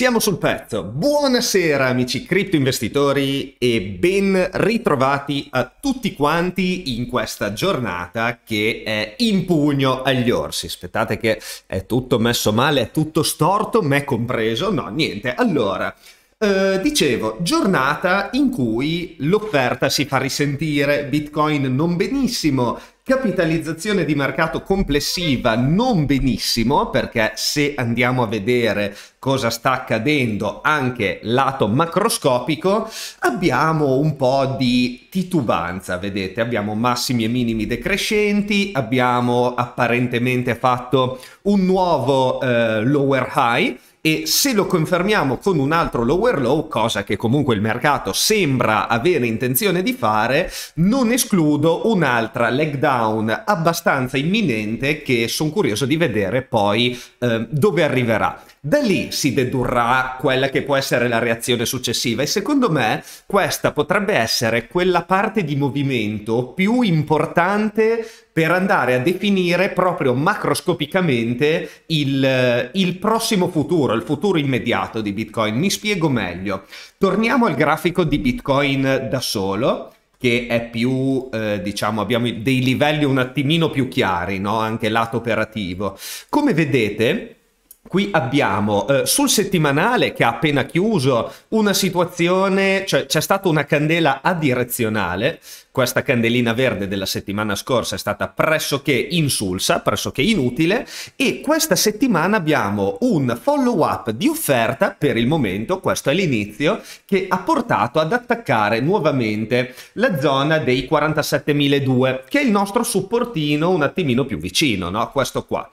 Siamo sul pezzo. Buonasera amici cripto investitori e ben ritrovati a tutti quanti in questa giornata che è in pugno agli orsi. Aspettate che è tutto messo male, è tutto storto, me compreso. No, niente. Allora, eh, dicevo, giornata in cui l'offerta si fa risentire, Bitcoin non benissimo, Capitalizzazione di mercato complessiva non benissimo, perché se andiamo a vedere cosa sta accadendo anche lato macroscopico, abbiamo un po' di titubanza, vedete, abbiamo massimi e minimi decrescenti, abbiamo apparentemente fatto un nuovo eh, lower high, e se lo confermiamo con un altro lower low, cosa che comunque il mercato sembra avere intenzione di fare, non escludo un'altra leg down abbastanza imminente che sono curioso di vedere poi eh, dove arriverà. Da lì si dedurrà quella che può essere la reazione successiva e secondo me questa potrebbe essere quella parte di movimento più importante per andare a definire proprio macroscopicamente il, il, prossimo futuro, il futuro immediato di Bitcoin. Mi spiego meglio. Torniamo al grafico di Bitcoin da solo che è più, eh, diciamo, abbiamo dei livelli un attimino più chiari, no? anche lato operativo. Come vedete, Qui abbiamo eh, sul settimanale che ha appena chiuso una situazione, cioè c'è stata una candela adirezionale, questa candelina verde della settimana scorsa è stata pressoché insulsa, pressoché inutile e questa settimana abbiamo un follow up di offerta per il momento, questo è l'inizio, che ha portato ad attaccare nuovamente la zona dei 47.002 che è il nostro supportino un attimino più vicino, no? questo qua.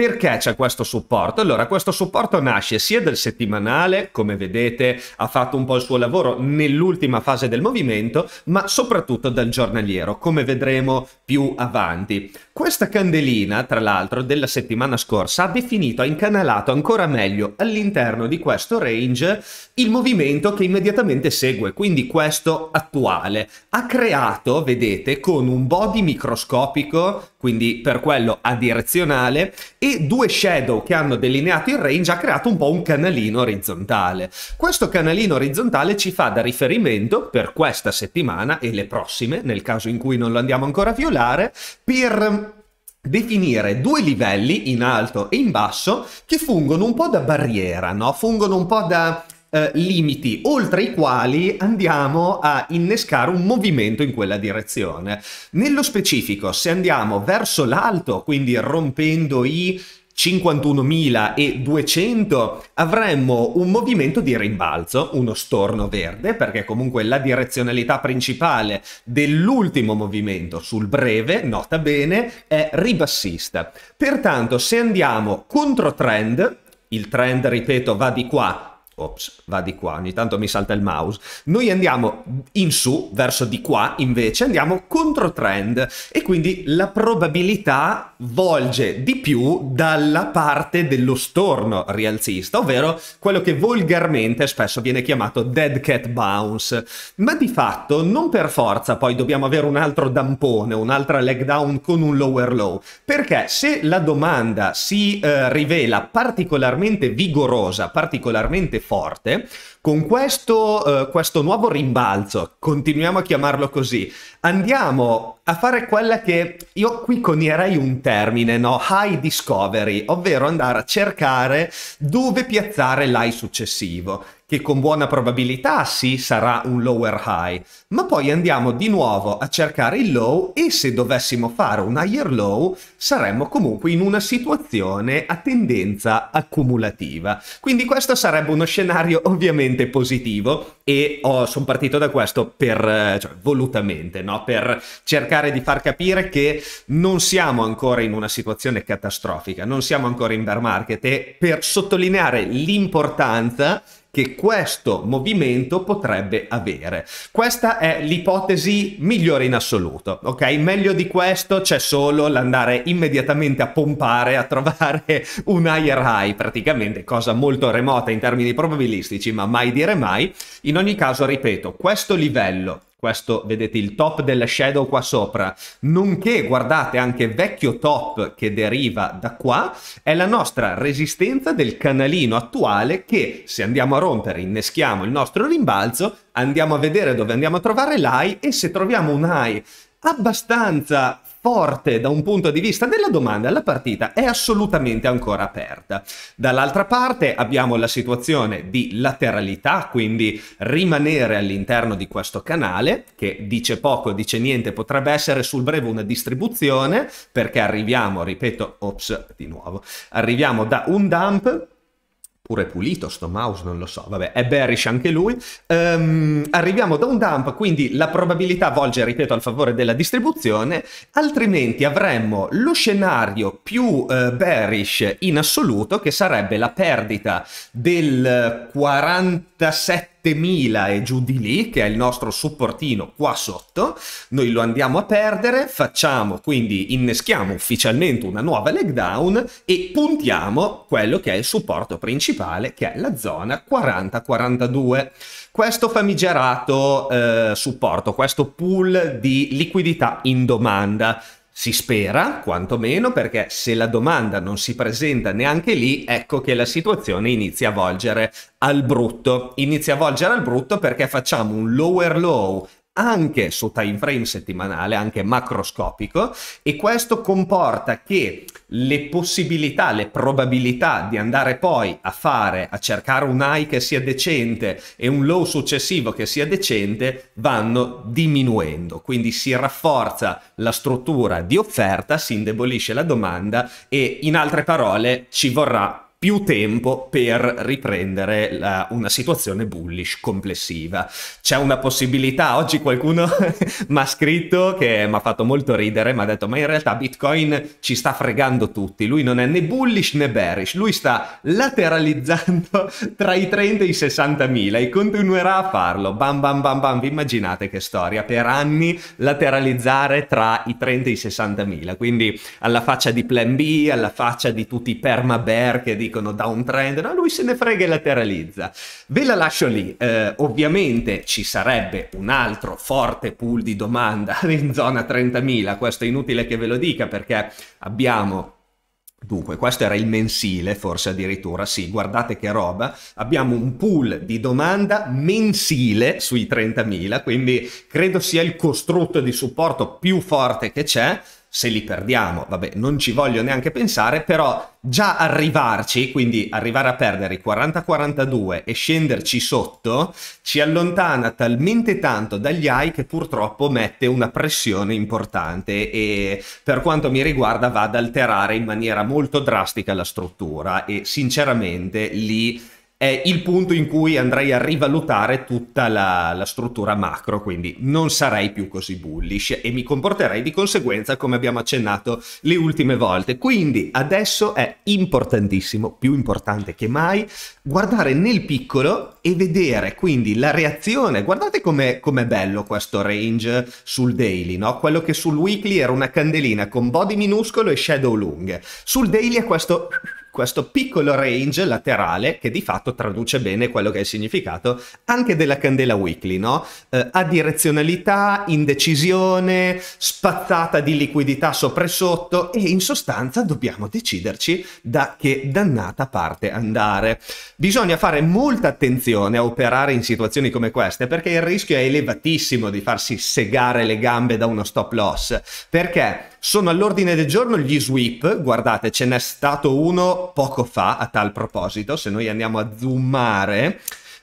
Perché c'è questo supporto? Allora, questo supporto nasce sia dal settimanale, come vedete ha fatto un po' il suo lavoro nell'ultima fase del movimento, ma soprattutto dal giornaliero, come vedremo più avanti. Questa candelina, tra l'altro, della settimana scorsa ha definito, ha incanalato ancora meglio all'interno di questo range il movimento che immediatamente segue, quindi questo attuale. Ha creato, vedete, con un body microscopico, quindi per quello adirezionale, e e due shadow che hanno delineato il range ha creato un po' un canalino orizzontale. Questo canalino orizzontale ci fa da riferimento per questa settimana e le prossime, nel caso in cui non lo andiamo ancora a violare, per definire due livelli in alto e in basso che fungono un po' da barriera, no? Fungono un po' da eh, limiti oltre i quali andiamo a innescare un movimento in quella direzione. Nello specifico, se andiamo verso l'alto, quindi rompendo i 51.200 avremmo un movimento di rimbalzo, uno storno verde, perché comunque la direzionalità principale dell'ultimo movimento sul breve, nota bene, è ribassista. Pertanto se andiamo contro trend, il trend, ripeto, va di qua, ops, va di qua, ogni tanto mi salta il mouse. Noi andiamo in su, verso di qua, invece andiamo contro trend e quindi la probabilità volge di più dalla parte dello storno rialzista, ovvero quello che volgarmente spesso viene chiamato dead cat bounce. Ma di fatto non per forza poi dobbiamo avere un altro dampone, un'altra leg down con un lower low, perché se la domanda si eh, rivela particolarmente vigorosa, particolarmente forte. Con questo, eh, questo nuovo rimbalzo, continuiamo a chiamarlo così, andiamo a fare quella che io qui conierei un termine, no? High discovery, ovvero andare a cercare dove piazzare l'high successivo che con buona probabilità sì sarà un lower high, ma poi andiamo di nuovo a cercare il low e se dovessimo fare un higher low saremmo comunque in una situazione a tendenza accumulativa. Quindi questo sarebbe uno scenario ovviamente positivo e sono partito da questo per, eh, cioè, volutamente, no? per cercare di far capire che non siamo ancora in una situazione catastrofica, non siamo ancora in bear market e per sottolineare l'importanza che questo movimento potrebbe avere. Questa è l'ipotesi migliore in assoluto, ok? Meglio di questo c'è solo l'andare immediatamente a pompare, a trovare un higher high, praticamente cosa molto remota in termini probabilistici, ma mai dire mai. In ogni caso, ripeto, questo livello questo vedete il top della shadow qua sopra, nonché guardate anche vecchio top che deriva da qua, è la nostra resistenza del canalino attuale che se andiamo a rompere inneschiamo il nostro rimbalzo, andiamo a vedere dove andiamo a trovare l'AI e se troviamo un AI abbastanza forte da un punto di vista della domanda, la partita è assolutamente ancora aperta. Dall'altra parte abbiamo la situazione di lateralità, quindi rimanere all'interno di questo canale, che dice poco, dice niente, potrebbe essere sul breve una distribuzione, perché arriviamo, ripeto, ops, di nuovo, arriviamo da un dump pure pulito sto mouse, non lo so, vabbè, è bearish anche lui. Um, arriviamo da un dump, quindi la probabilità volge, ripeto, al favore della distribuzione, altrimenti avremmo lo scenario più uh, bearish in assoluto, che sarebbe la perdita del 47 eh, 7000 e giù di lì, che è il nostro supportino qua sotto, noi lo andiamo a perdere, facciamo quindi inneschiamo ufficialmente una nuova leg down e puntiamo quello che è il supporto principale, che è la zona 40-42. Questo famigerato eh, supporto, questo pool di liquidità in domanda si spera, quantomeno, perché se la domanda non si presenta neanche lì, ecco che la situazione inizia a volgere al brutto. Inizia a volgere al brutto perché facciamo un lower low anche su time frame settimanale, anche macroscopico, e questo comporta che le possibilità, le probabilità di andare poi a fare, a cercare un high che sia decente e un low successivo che sia decente vanno diminuendo, quindi si rafforza la struttura di offerta, si indebolisce la domanda e in altre parole ci vorrà più tempo per riprendere la, una situazione bullish complessiva. C'è una possibilità, oggi qualcuno mi ha scritto che mi ha fatto molto ridere, mi ha detto ma in realtà Bitcoin ci sta fregando tutti, lui non è né bullish né bearish, lui sta lateralizzando tra i 30 e i 60 mila e continuerà a farlo, bam bam bam bam, vi immaginate che storia, per anni lateralizzare tra i 30 e i 60 mila, quindi alla faccia di Plan B, alla faccia di tutti i perma bear che dicono dicono downtrend, no, lui se ne frega e lateralizza. Ve la lascio lì. Eh, ovviamente ci sarebbe un altro forte pool di domanda in zona 30.000, questo è inutile che ve lo dica perché abbiamo Dunque, questo era il mensile, forse addirittura, sì, guardate che roba, abbiamo un pool di domanda mensile sui 30.000, quindi credo sia il costrutto di supporto più forte che c'è, se li perdiamo, vabbè, non ci voglio neanche pensare, però già arrivarci, quindi arrivare a perdere i 40-42 e scenderci sotto, ci allontana talmente tanto dagli high che purtroppo mette una pressione importante e per quanto mi riguarda va ad alterare in maniera molto drastica la struttura e sinceramente lì è il punto in cui andrei a rivalutare tutta la, la, struttura macro, quindi non sarei più così bullish e mi comporterei di conseguenza come abbiamo accennato le ultime volte. Quindi adesso è importantissimo, più importante che mai, guardare nel piccolo e vedere quindi la reazione. Guardate com'è, com'è bello questo range sul daily, no? Quello che sul weekly era una candelina con body minuscolo e shadow lunghe. Sul daily è questo questo piccolo range laterale che di fatto traduce bene quello che è il significato anche della candela weekly, no? Eh, adirezionalità, indecisione, spazzata di liquidità sopra e sotto e in sostanza dobbiamo deciderci da che dannata parte andare. Bisogna fare molta attenzione a operare in situazioni come queste perché il rischio è elevatissimo di farsi segare le gambe da uno stop loss perché sono all'ordine del giorno gli sweep, guardate ce n'è stato uno poco fa a tal proposito, se noi andiamo a zoomare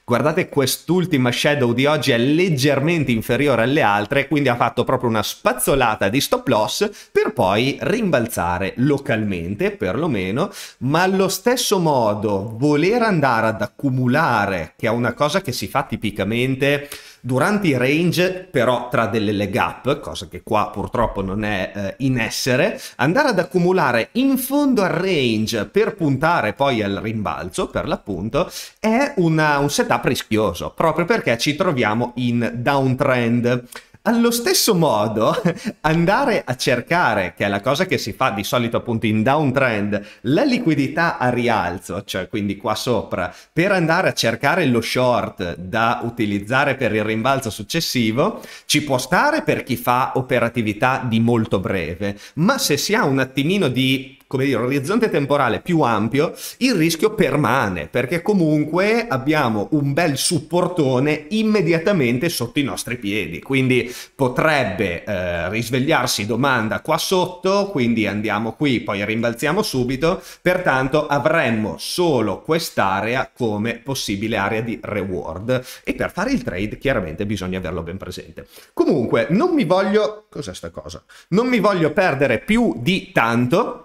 Guardate quest'ultima shadow di oggi è leggermente inferiore alle altre, quindi ha fatto proprio una spazzolata di stop loss per poi rimbalzare localmente, perlomeno, ma allo stesso modo voler andare ad accumulare, che è una cosa che si fa tipicamente durante i range, però tra delle leg up, cosa che qua purtroppo non è eh, in essere, andare ad accumulare in fondo al range per puntare poi al rimbalzo, per l'appunto, è una, un setup setup rischioso, proprio perché ci troviamo in downtrend. Allo stesso modo, andare a cercare, che è la cosa che si fa di solito appunto in downtrend, la liquidità a rialzo, cioè quindi qua sopra, per andare a cercare lo short da utilizzare per il rimbalzo successivo, ci può stare per chi fa operatività di molto breve, ma se si ha un attimino di come dire, orizzonte temporale più ampio, il rischio permane, perché comunque abbiamo un bel supportone immediatamente sotto i nostri piedi, quindi potrebbe eh, risvegliarsi domanda qua sotto, quindi andiamo qui, poi rimbalziamo subito, pertanto avremmo solo quest'area come possibile area di reward e per fare il trade chiaramente bisogna averlo ben presente. Comunque, non mi voglio... cos'è sta cosa? Non mi voglio perdere più di tanto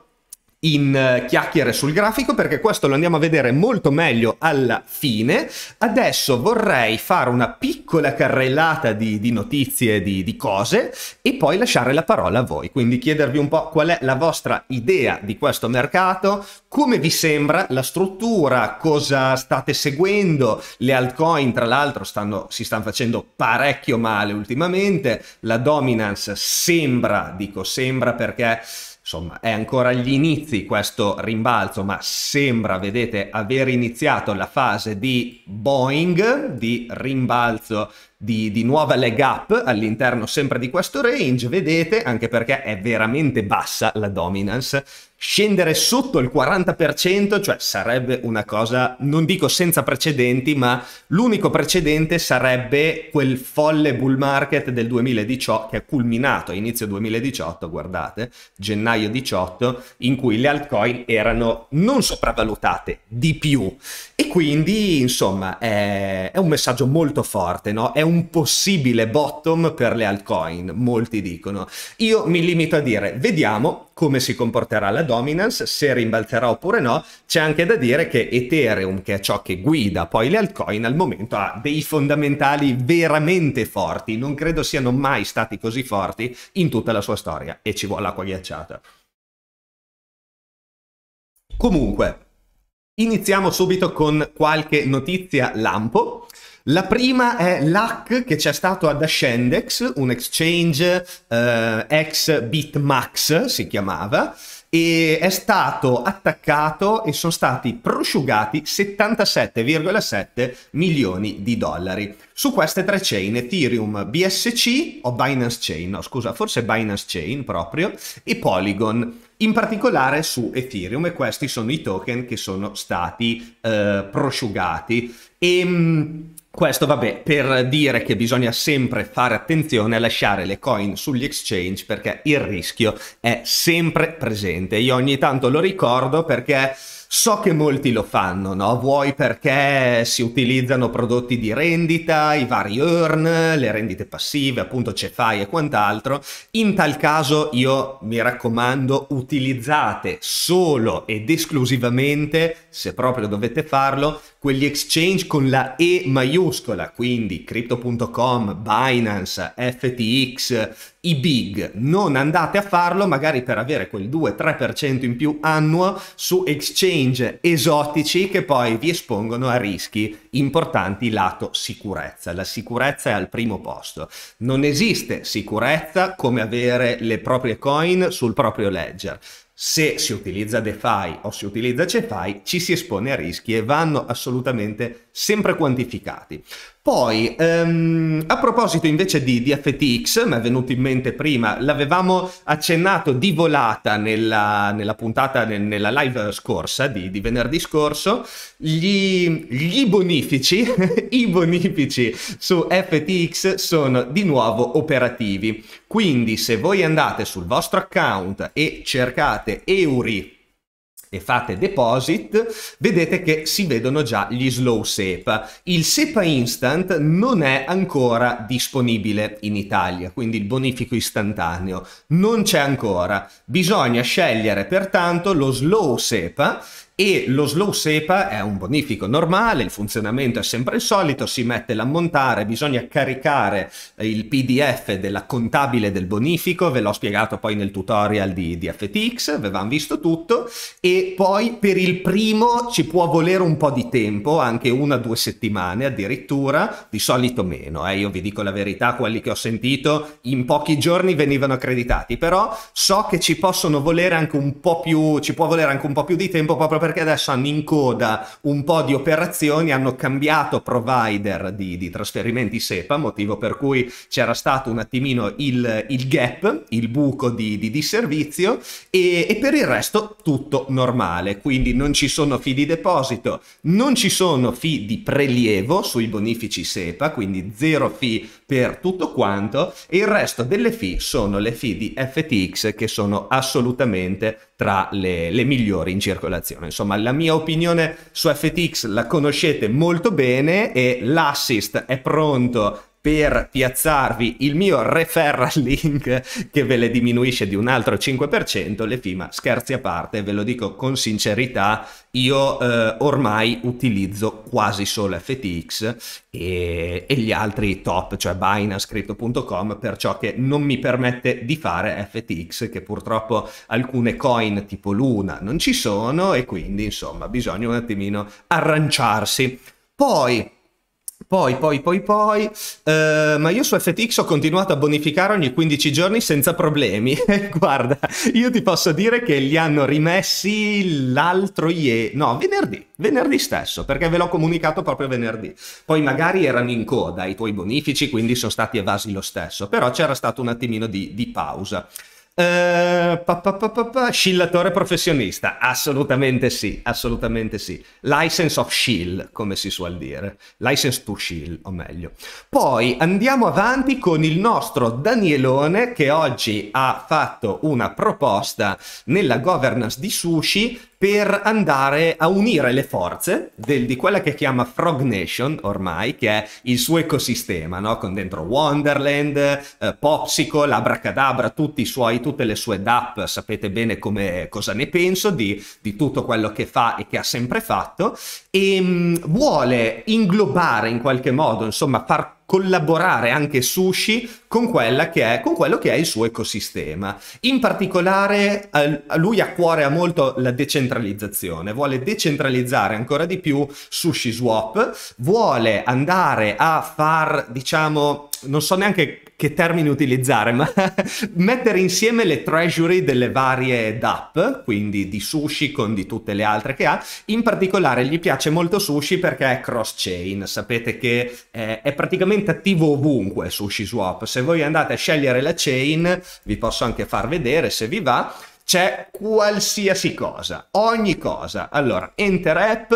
in eh, chiacchiere sul grafico perché questo lo andiamo a vedere molto meglio alla fine. Adesso vorrei fare una piccola carrellata di, di notizie, di, di, cose e poi lasciare la parola a voi. Quindi chiedervi un po' qual è la vostra idea di questo mercato, come vi sembra la struttura, cosa state seguendo. Le altcoin tra l'altro stanno, si stanno facendo parecchio male ultimamente, la dominance sembra, dico sembra perché Insomma, è ancora agli inizi questo rimbalzo, ma sembra, vedete, aver iniziato la fase di Boeing, di rimbalzo di, di, nuova leg up all'interno sempre di questo range, vedete, anche perché è veramente bassa la dominance, scendere sotto il 40%, cioè sarebbe una cosa, non dico senza precedenti, ma l'unico precedente sarebbe quel folle bull market del 2018 che è culminato a inizio 2018, guardate, gennaio 18, in cui le altcoin erano non sopravvalutate di più. E quindi, insomma, è, è un messaggio molto forte, no? È un un possibile bottom per le altcoin, molti dicono. Io mi limito a dire, vediamo come si comporterà la dominance, se rimbalzerà oppure no. C'è anche da dire che Ethereum, che è ciò che guida poi le altcoin, al momento ha dei fondamentali veramente forti. Non credo siano mai stati così forti in tutta la sua storia e ci vuole acqua ghiacciata. Comunque, iniziamo subito con qualche notizia lampo. La prima è l'hack che c'è stato ad Ascendex, un exchange eh, ex Bitmax si chiamava, e è stato attaccato e sono stati prosciugati 77,7 milioni di dollari. Su queste tre chain, Ethereum, BSC o Binance Chain, no scusa, forse Binance Chain proprio, e Polygon, in particolare su Ethereum e questi sono i token che sono stati eh, prosciugati. E ehm, questo vabbè per dire che bisogna sempre fare attenzione a lasciare le coin sugli exchange perché il rischio è sempre presente. Io ogni tanto lo ricordo perché So che molti lo fanno, no? Vuoi perché si utilizzano prodotti di rendita, i vari earn, le rendite passive, appunto CeFi e quant'altro. In tal caso io mi raccomando utilizzate solo ed esclusivamente, se proprio dovete farlo, quegli exchange con la E maiuscola, quindi crypto.com, Binance, FTX, i big non andate a farlo magari per avere quel 2-3% in più annuo su exchange esotici che poi vi espongono a rischi importanti lato sicurezza. La sicurezza è al primo posto. Non esiste sicurezza come avere le proprie coin sul proprio ledger. Se si utilizza DeFi o si utilizza CeFi ci si espone a rischi e vanno assolutamente sempre quantificati. Poi, um, a proposito invece di, di FTX, mi è venuto in mente prima, l'avevamo accennato di volata nella, nella puntata, nel, nella live scorsa di, di venerdì scorso, gli, gli bonifici, i bonifici su FTX sono di nuovo operativi. Quindi se voi andate sul vostro account e cercate Euri e fate deposit, vedete che si vedono già gli slow SEPA. Il SEPA Instant non è ancora disponibile in Italia, quindi il bonifico istantaneo non c'è ancora. Bisogna scegliere pertanto lo slow SEPA e lo slow SEPA è un bonifico normale, il funzionamento è sempre il solito, si mette l'ammontare, bisogna caricare eh, il PDF della contabile del bonifico, ve l'ho spiegato poi nel tutorial di, di FTX, avevamo visto tutto, e poi per il primo ci può volere un po' di tempo, anche una o due settimane addirittura, di solito meno, eh. io vi dico la verità, quelli che ho sentito in pochi giorni venivano accreditati, però so che ci possono volere anche un po' più, ci può volere anche un po' più di tempo proprio per perché adesso hanno in coda un po' di operazioni, hanno cambiato provider di, di trasferimenti SEPA, motivo per cui c'era stato un attimino il, il gap, il buco di, di, di servizio e, e, per il resto tutto normale, quindi non ci sono fee di deposito, non ci sono fee di prelievo sui bonifici SEPA, quindi zero fee per tutto quanto e il resto delle fee sono le fee di FTX che sono assolutamente tra le, le, migliori in circolazione. Insomma, la mia opinione su FTX la conoscete molto bene e l'assist è pronto per piazzarvi il mio referral link che ve le diminuisce di un altro 5%, le FIMA scherzi a parte, ve lo dico con sincerità, io eh, ormai utilizzo quasi solo FTX e, e gli altri top, cioè Binance, per ciò che non mi permette di fare FTX, che purtroppo alcune coin tipo Luna non ci sono e quindi insomma bisogna un attimino arranciarsi. Poi poi, poi, poi, poi, uh, ma io su FTX ho continuato a bonificare ogni 15 giorni senza problemi. Guarda, io ti posso dire che li hanno rimessi l'altro ieri, no, venerdì, venerdì stesso, perché ve l'ho comunicato proprio venerdì. Poi magari erano in coda i tuoi bonifici, quindi sono stati evasi lo stesso, però c'era stato un attimino di, di pausa. Uh, pa, pa, pa, Shillatore professionista, assolutamente sì, assolutamente sì. License of shill, come si suol dire. License to shill, o meglio. Poi andiamo avanti con il nostro Danielone che oggi ha fatto una proposta nella governance di Sushi per andare a unire le forze del, di quella che chiama Frog Nation ormai, che è il suo ecosistema, no? con dentro Wonderland, eh, Popsicle, Abracadabra, suoi, tutte le sue DAP, sapete bene come, cosa ne penso di, di, tutto quello che fa e che ha sempre fatto, e ehm, mh, vuole inglobare in qualche modo, insomma, far collaborare anche Sushi con, quella che è, con quello che è il suo ecosistema. In particolare eh, lui ha cuore molto la decentralizzazione, vuole decentralizzare ancora di più Sushi Swap, vuole andare a far, diciamo, non so neanche che termini utilizzare, ma mettere insieme le treasury delle varie DAP, quindi di Sushi con di tutte le altre che ha. In particolare gli piace molto Sushi perché è cross-chain, sapete che eh, è praticamente attivo ovunque Sushi Swap. Se voi andate a scegliere la chain, vi posso anche far vedere se vi va, c'è qualsiasi cosa, ogni cosa. Allora, Enter App,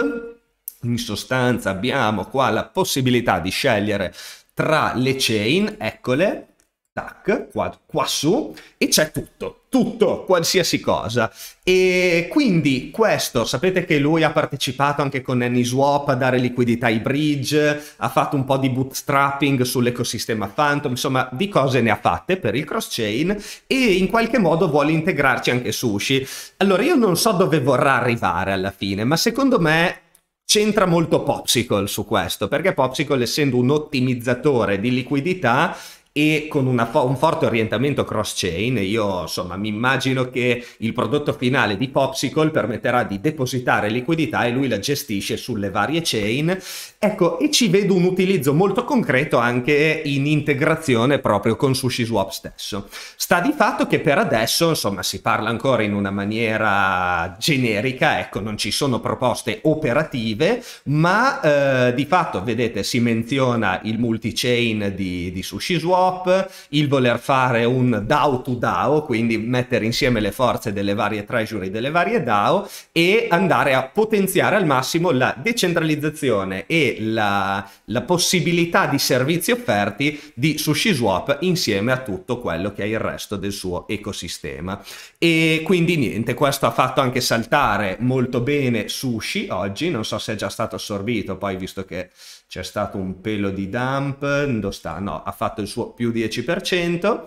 in sostanza abbiamo qua la possibilità di scegliere tra le chain, eccole, tac, qua, qua, su, e c'è tutto, tutto, qualsiasi cosa. E quindi questo, sapete che lui ha partecipato anche con AnySwap a dare liquidità ai bridge, ha fatto un po' di bootstrapping sull'ecosistema Phantom, insomma di cose ne ha fatte per il cross-chain e in qualche modo vuole integrarci anche Sushi. Allora io non so dove vorrà arrivare alla fine, ma secondo me C'entra molto Popsicle su questo, perché Popsicle essendo un ottimizzatore di liquidità e con fo- un forte orientamento cross-chain. Io insomma mi immagino che il prodotto finale di Popsicle permetterà di depositare liquidità e lui la gestisce sulle varie chain. Ecco, e ci vedo un utilizzo molto concreto anche in integrazione proprio con SushiSwap stesso. Sta di fatto che per adesso, insomma, si parla ancora in una maniera generica, ecco, non ci sono proposte operative, ma eh, di fatto, vedete, si menziona il multi-chain di, di SushiSwap, crop, il voler fare un DAO to DAO, quindi mettere insieme le forze delle varie treasury, delle varie DAO e andare a potenziare al massimo la decentralizzazione e la, la possibilità di servizi offerti di SushiSwap insieme a tutto quello che è il resto del suo ecosistema. E quindi niente, questo ha fatto anche saltare molto bene Sushi oggi, non so se è già stato assorbito poi visto che c'è stato un pelo di dump, no, ha fatto il suo più 10%,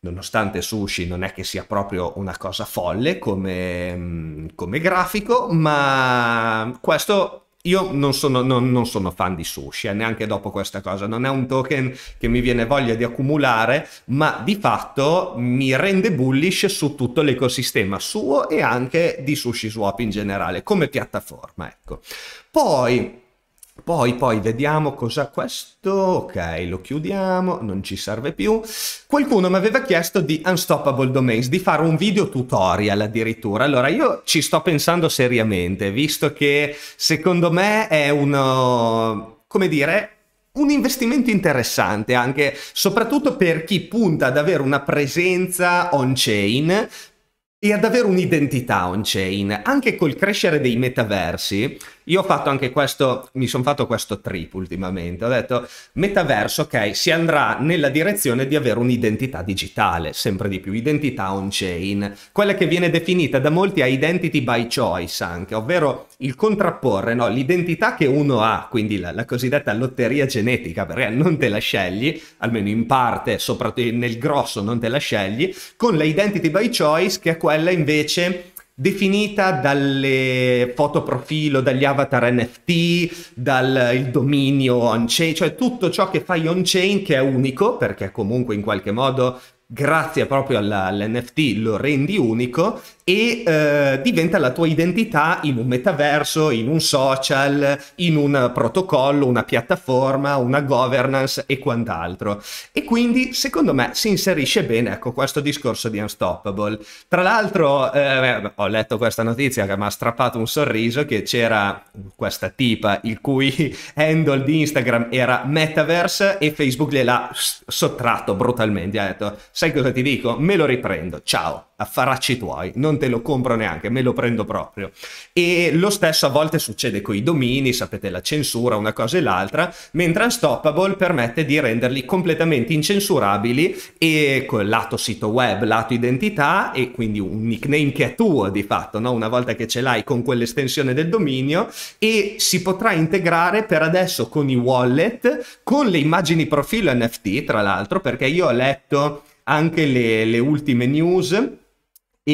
nonostante sushi non è che sia proprio una cosa folle come, mm, come grafico, ma questo io non sono, non, non sono, fan di sushi, eh, neanche dopo questa cosa, non è un token che mi viene voglia di accumulare, ma di fatto mi rende bullish su tutto l'ecosistema suo e anche di Sushi Swap in generale, come piattaforma, ecco. Poi poi, poi vediamo cosa questo, ok, lo chiudiamo, non ci serve più. Qualcuno mi aveva chiesto di Unstoppable Domains, di fare un video tutorial addirittura. Allora io ci sto pensando seriamente, visto che secondo me è uno, come dire, un investimento interessante anche, soprattutto per chi punta ad avere una presenza on-chain, e ad avere un'identità on-chain. Anche col crescere dei metaversi, io ho fatto anche questo, mi sono fatto questo trip ultimamente. Ho detto, metaverso, ok, si andrà nella direzione di avere un'identità digitale, sempre di più, identità on-chain, quella che viene definita da molti a identity by choice anche, ovvero il contrapporre no, l'identità che uno ha, quindi la, la, cosiddetta lotteria genetica, perché non te la scegli, almeno in parte, soprattutto nel grosso non te la scegli, con la identity by choice che è quella invece definita dalle foto profilo, dagli avatar NFT, dal dominio on-chain, cioè tutto ciò che fai on-chain che è unico, perché comunque in qualche modo grazie proprio alla, all'NFT lo rendi unico e eh, diventa la tua identità in un metaverso, in un social, in un protocollo, una piattaforma, una governance e quant'altro. E quindi secondo me si inserisce bene ecco, questo discorso di Unstoppable. Tra l'altro eh, ho letto questa notizia che mi ha strappato un sorriso che c'era questa tipa il cui handle di Instagram era metaverse e Facebook gliel'ha sottratto brutalmente. Ha detto sai cosa ti dico? Me lo riprendo, ciao affaracci tuoi, non te lo compro neanche, me lo prendo proprio. E lo stesso a volte succede con i domini, sapete la censura, una cosa e l'altra, mentre Unstoppable permette di renderli completamente incensurabili e col lato sito web, lato identità e quindi un nickname che è tuo di fatto, no? una volta che ce l'hai con quell'estensione del dominio e si potrà integrare per adesso con i wallet, con le immagini profilo NFT tra l'altro, perché io ho letto anche le, le ultime news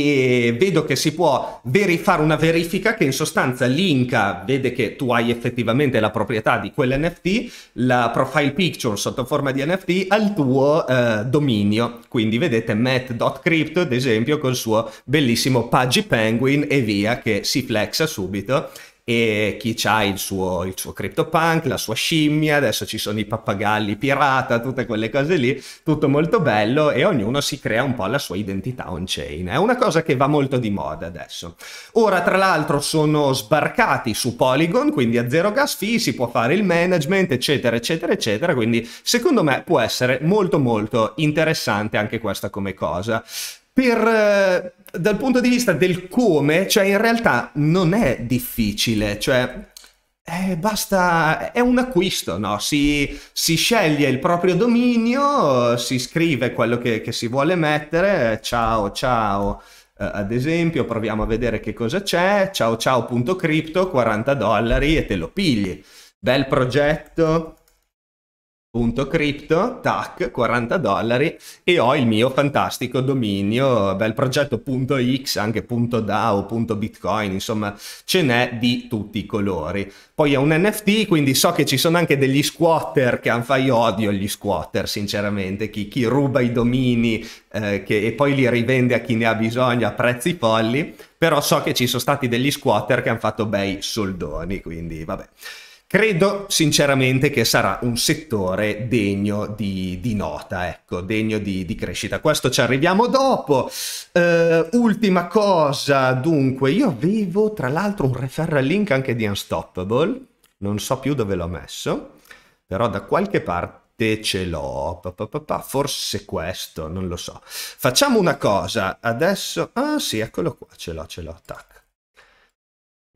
e vedo che si può fare una verifica che in sostanza linka, vede che tu hai effettivamente la proprietà di quell'NFT, la profile picture sotto forma di NFT al tuo eh, dominio. Quindi vedete Matt.crypto ad esempio col suo bellissimo Pudgy Penguin e via che si flexa subito e chi ha il suo, il suo CryptoPunk, la sua scimmia, adesso ci sono i pappagalli pirata, tutte quelle cose lì, tutto molto bello e ognuno si crea un po' la sua identità on-chain. È una cosa che va molto di moda adesso. Ora tra l'altro sono sbarcati su Polygon, quindi a zero gas fee, si può fare il management, eccetera, eccetera, eccetera, quindi secondo me può essere molto molto interessante anche questa come cosa. Per, eh, dal punto di vista del come, cioè in realtà non è difficile, cioè eh, basta, è un acquisto, no? si, si, sceglie il proprio dominio, si scrive quello che, che si vuole mettere, ciao ciao, eh, ad esempio proviamo a vedere che cosa c'è, ciao ciao.crypto, 40 dollari e te lo pigli. Bel progetto, Punto crypto, tac, 40 dollari e ho il mio fantastico dominio, bel progetto.x, anche punto .dao, punto .bitcoin, insomma ce n'è di tutti i colori. Poi è un NFT, quindi so che ci sono anche degli squatter che hanno fai odio gli squatter, sinceramente, chi, chi ruba i domini eh, che, e poi li rivende a chi ne ha bisogno a prezzi folli, però so che ci sono stati degli squatter che hanno fatto bei soldoni, quindi vabbè. Credo sinceramente che sarà un settore degno di, di nota, ecco, degno di, di, crescita. Questo ci arriviamo dopo. Uh, ultima cosa, dunque, io avevo tra l'altro un referral link anche di Unstoppable, non so più dove l'ho messo, però da qualche parte ce l'ho. Forse questo, non lo so. Facciamo una cosa. Adesso. Ah, sì, eccolo qua. Ce l'ho, ce l'ho. Tac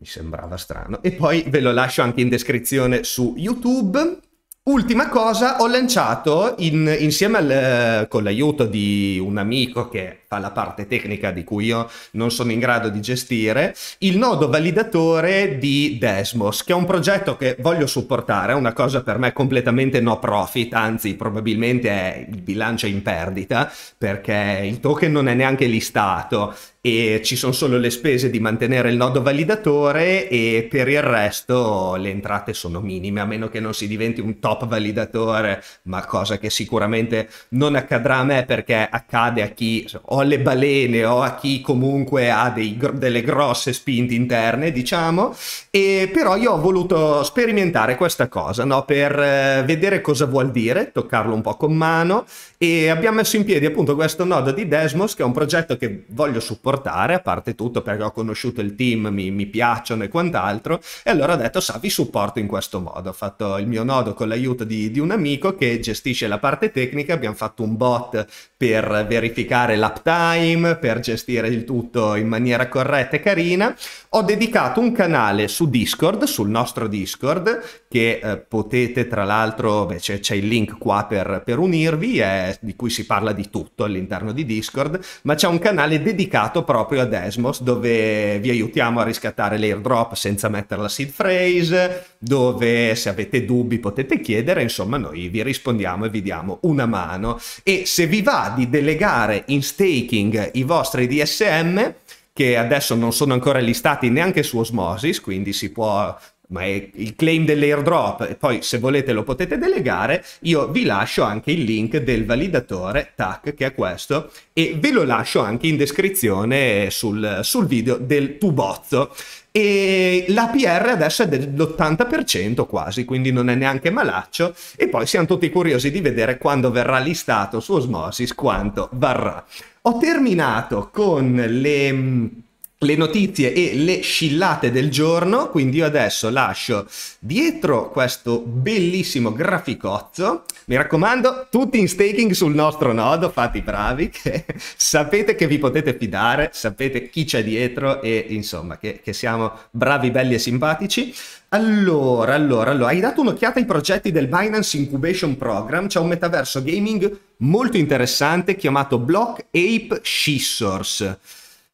mi sembrava strano. E poi ve lo lascio anche in descrizione su YouTube. Ultima cosa, ho lanciato in, insieme al, eh, con l'aiuto di un amico che fa la parte tecnica di cui io non sono in grado di gestire, il nodo validatore di Desmos, che è un progetto che voglio supportare, è una cosa per me completamente no profit, anzi probabilmente è il bilancio in perdita perché il token non è neanche listato e ci sono solo le spese di mantenere il nodo validatore e per il resto le entrate sono minime, a meno che non si diventi un top validatore, ma cosa che sicuramente non accadrà a me perché accade a chi o le balene o a chi comunque ha dei, delle grosse spinte interne, diciamo, e però io ho voluto sperimentare questa cosa, no? per eh, vedere cosa vuol dire, toccarlo un po' con mano e abbiamo messo in piedi appunto questo nodo di Desmos che è un progetto che voglio supportare portare, a parte tutto perché ho conosciuto il team, mi, mi piacciono e quant'altro, e allora ho detto sa, vi supporto in questo modo, ho fatto il mio nodo con l'aiuto di, di un amico che gestisce la parte tecnica, abbiamo fatto un bot per verificare l'uptime, per gestire il tutto in maniera corretta e carina, ho dedicato un canale su Discord, sul nostro Discord, che eh, potete tra l'altro, beh, c'è, c'è, il link qua per, per unirvi, è, di cui si parla di tutto all'interno di Discord, ma c'è un canale dedicato dedicato proprio a Desmos, dove vi aiutiamo a riscattare l'airdrop senza mettere la seed phrase, dove se avete dubbi potete chiedere, insomma noi vi rispondiamo e vi diamo una mano. E se vi va di delegare in staking i vostri DSM, che adesso non sono ancora listati neanche su Osmosis, quindi si può ma è il claim dell'airdrop e poi se volete lo potete delegare io vi lascio anche il link del validatore TAC che è questo e ve lo lascio anche in descrizione sul, sul video del tubozzo e l'APR adesso è dell'80% quasi, quindi non è neanche malaccio e poi siamo tutti curiosi di vedere quando verrà listato su Osmosis quanto varrà. Ho terminato con le le notizie e le scillate del giorno, quindi io adesso lascio dietro questo bellissimo graficozzo, mi raccomando tutti in staking sul nostro nodo, fate i bravi, che sapete che vi potete fidare, sapete chi c'è dietro e insomma che, che siamo bravi, belli e simpatici. Allora, allora, allora, hai dato un'occhiata ai progetti del Binance Incubation Program, c'è un metaverso gaming molto interessante chiamato Block Ape Scissors.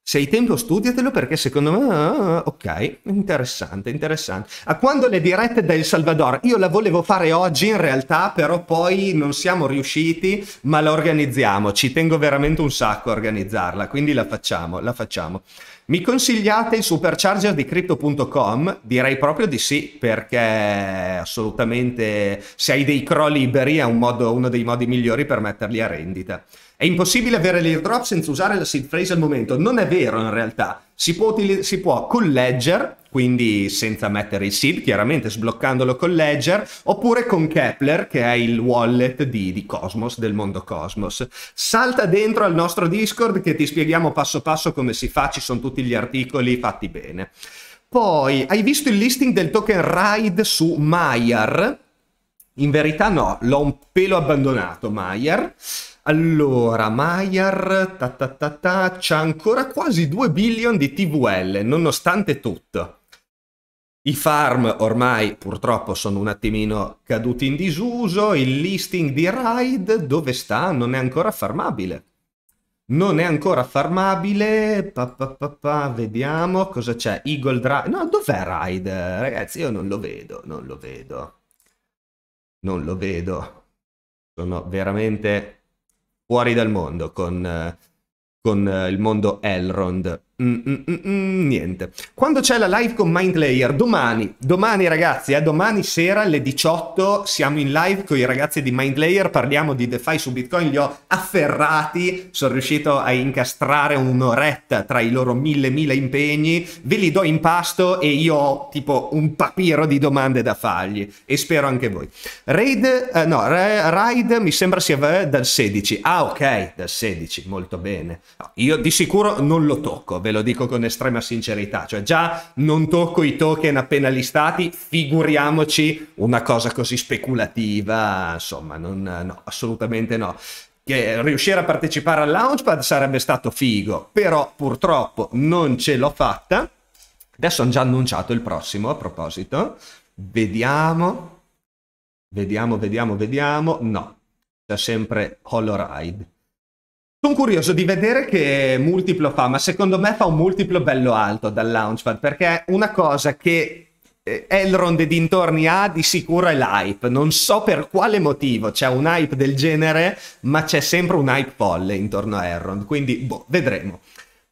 Se hai tempo studiatelo perché secondo me... Ah, ah, ah ok, interessante, interessante. A quando le dirette da El Salvador? Io la volevo fare oggi in realtà, però poi non siamo riusciti, ma la organizziamo. Ci tengo veramente un sacco a organizzarla, quindi la facciamo, la facciamo. Mi consigliate il supercharger di crypto.com? Direi proprio di sì, perché assolutamente se hai dei crolli liberi è un modo, uno dei modi migliori per metterli a rendita. È impossibile avere l'airdrop senza usare la seed phrase al momento. Non è vero in realtà. Si può, si può con Ledger, quindi senza mettere il seed, chiaramente sbloccandolo con Ledger, oppure con Kepler, che è il wallet di, di Cosmos, del mondo Cosmos. Salta dentro al nostro Discord che ti spieghiamo passo passo come si fa, ci sono tutti gli articoli fatti bene. Poi, hai visto il listing del token RIDE su Maiar? In verità no, l'ho un pelo abbandonato Maiar. Allora, Maiar ta ta ta ta, c'ha ancora quasi 2 billion di TVL, nonostante tutto. I farm ormai purtroppo sono un attimino caduti in disuso, il listing di Ride dove sta non è ancora farmabile. Non è ancora farmabile, pa, pa, pa, pa vediamo cosa c'è, Eagle Drive, no dov'è Ride? Ragazzi io non lo vedo, non lo vedo, non lo vedo. Sono veramente fuori dal mondo, con, eh, con eh, il mondo Elrond. Mm, mm, mm, mm, niente. Quando c'è la live con Mindlayer? Domani, domani ragazzi, eh, domani sera alle 18 siamo in live con i ragazzi di Mindlayer, parliamo di DeFi su Bitcoin, li ho afferrati, sono riuscito a incastrare un'oretta tra i loro mille mille impegni, ve li do in pasto e io ho tipo un papiro di domande da fargli e spero anche voi. Raid, eh, no, Ride mi sembra sia eh, dal 16, ah ok, dal 16, molto bene. No, io di sicuro non lo tocco ve lo dico con estrema sincerità, cioè già non tocco i token appena listati, figuriamoci una cosa così speculativa, insomma, non, no, assolutamente no che riuscire a partecipare al Launchpad sarebbe stato figo, però purtroppo non ce l'ho fatta. Adesso hanno già annunciato il prossimo, a proposito. Vediamo, vediamo, vediamo, vediamo. No, c'è sempre Holoride. Sono curioso di vedere che multiplo fa, ma secondo me fa un multiplo bello alto dal Launchpad, perché una cosa che eh, Elrond e dintorni ha di sicuro è l'hype. Non so per quale motivo c'è un hype del genere, ma c'è sempre un hype folle intorno a Elrond, quindi boh, vedremo.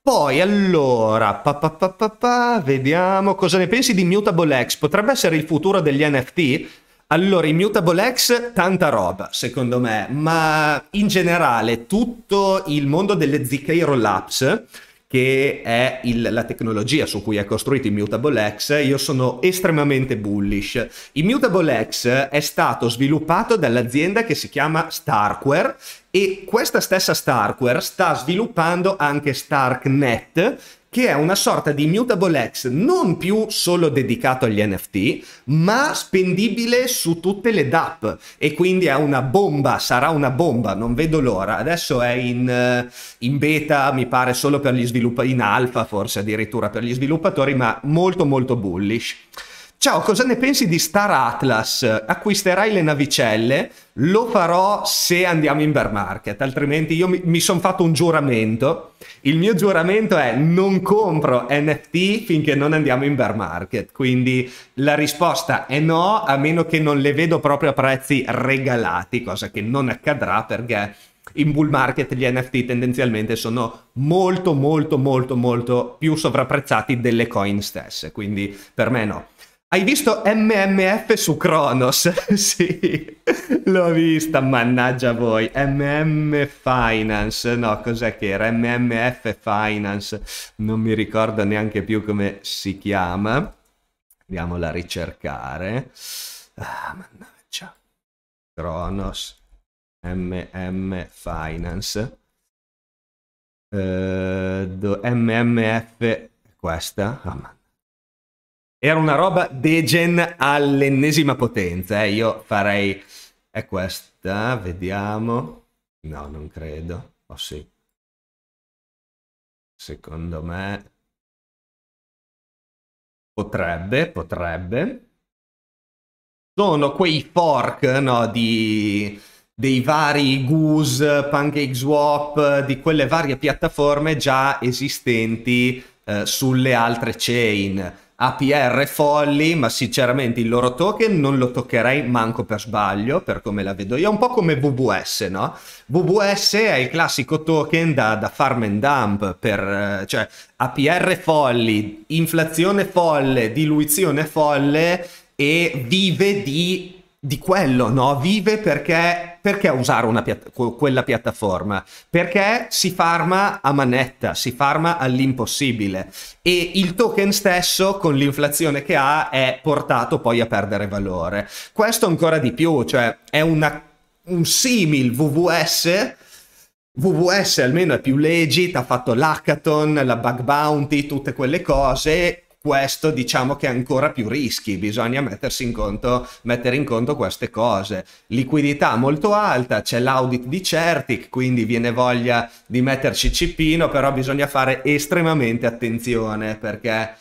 Poi allora, pa, pa, pa, vediamo cosa ne pensi di Mutable X. Potrebbe essere il futuro degli NFT? Allora, Immutable X, tanta roba, secondo me, ma in generale tutto il mondo delle ZK Rollups, che è il, la tecnologia su cui è costruito Immutable X, io sono estremamente bullish. Immutable X è stato sviluppato dall'azienda che si chiama Starkware e questa stessa Starkware sta sviluppando anche Starknet che è una sorta di Mutable X non più solo dedicato agli NFT, ma spendibile su tutte le DAP e quindi è una bomba, sarà una bomba, non vedo l'ora. Adesso è in, eh, in beta, mi pare solo per gli sviluppatori, in alfa forse addirittura per gli sviluppatori, ma molto molto bullish. Ciao, cosa ne pensi di Star Atlas? Acquisterai le navicelle? Lo farò se andiamo in bear market, altrimenti io mi, mi sono fatto un giuramento. Il mio giuramento è non compro NFT finché non andiamo in bear market. Quindi la risposta è no, a meno che non le vedo proprio a prezzi regalati, cosa che non accadrà perché in bull market gli NFT tendenzialmente sono molto molto molto molto più sovrapprezzati delle coin stesse. Quindi per me no. Hai visto MMF su Kronos? sì, l'ho vista, mannaggia voi. MM Finance, no, cos'è che era? MMF Finance, non mi ricordo neanche più come si chiama. Andiamola a ricercare. Ah, mannaggia. Kronos, MM Finance. Uh, do, MMF, questa? Oh, mannaggia. Era una roba degen all'ennesima potenza, eh. io farei... è eh, questa, vediamo... No, non credo, o oh, sì. Secondo me... Potrebbe, potrebbe. Sono quei fork, no, di dei vari Goose, PancakeSwap, di quelle varie piattaforme già esistenti eh, sulle altre chain. APR folli, ma sinceramente il loro token non lo toccherei manco per sbaglio, per come la vedo io, un po' come VVS, no? VVS è il classico token da, da farm and dump, per, eh, cioè APR folli, inflazione folle, diluizione folle e vive di di quello, no? Vive perché, perché usare piatta quella piattaforma? Perché si farma a manetta, si farma all'impossibile e il token stesso con l'inflazione che ha è portato poi a perdere valore. Questo ancora di più, cioè è una, un simil VVS VVS almeno è più legit, ha fatto l'hackathon, la bug bounty, tutte quelle cose questo diciamo che è ancora più rischi, bisogna in conto, mettere in conto queste cose. Liquidità molto alta, c'è l'audit di Certic, quindi viene voglia di metterci cippino, però bisogna fare estremamente attenzione perché...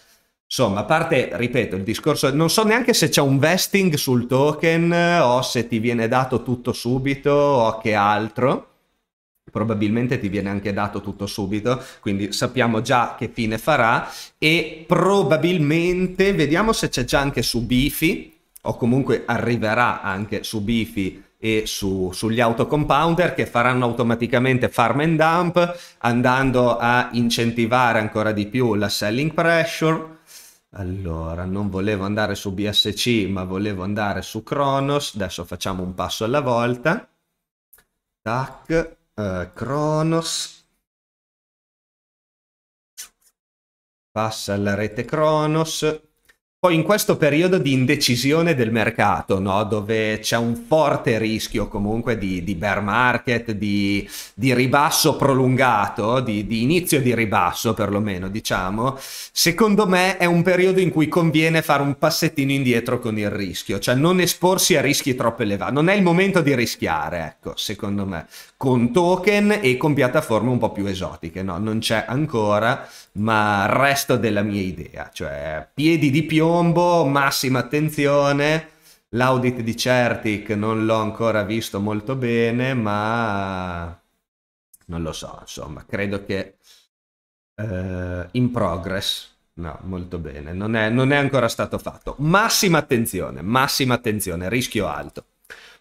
Insomma, a parte, ripeto, il discorso, non so neanche se c'è un vesting sul token o se ti viene dato tutto subito o che altro probabilmente ti viene anche dato tutto subito, quindi sappiamo già che fine farà e probabilmente vediamo se c'è già anche su Bifi o comunque arriverà anche su Bifi e su, sugli autocompounder che faranno automaticamente farm and dump andando a incentivare ancora di più la selling pressure. Allora, non volevo andare su BSC ma volevo andare su Kronos, adesso facciamo un passo alla volta. Tac, Cronos. Eh, Passa alla rete Cronos. Poi in questo periodo di indecisione del mercato, no? dove c'è un forte rischio comunque di, di bear market, di, di ribasso prolungato, di, di, inizio di ribasso perlomeno, diciamo, secondo me è un periodo in cui conviene fare un passettino indietro con il rischio, cioè non esporsi a rischi troppo elevati. Non è il momento di rischiare, ecco, secondo me, con token e con piattaforme un po' più esotiche. No, non c'è ancora, ma resto della mia idea, cioè piedi di piombo piombo, massima attenzione. L'audit di Certic non l'ho ancora visto molto bene, ma non lo so, insomma, credo che uh, in progress. No, molto bene, non è, non è ancora stato fatto. Massima attenzione, massima attenzione, rischio alto.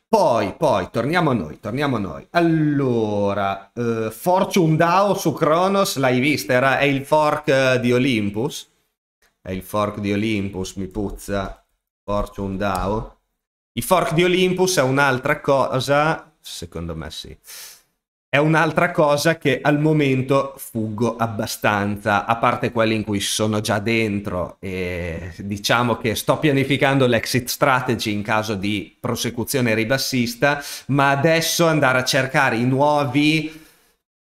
Poi, poi, torniamo a noi, torniamo a noi. Allora, eh, Fortune DAO su Kronos, l'hai vista, era, è il fork eh, di Olympus è il fork di Olympus, mi puzza Fortune DAO. I fork di Olympus è un'altra cosa, secondo me sì, è un'altra cosa che al momento fuggo abbastanza, a parte quelli in cui sono già dentro e diciamo che sto pianificando l'exit strategy in caso di prosecuzione ribassista, ma adesso andare a cercare i nuovi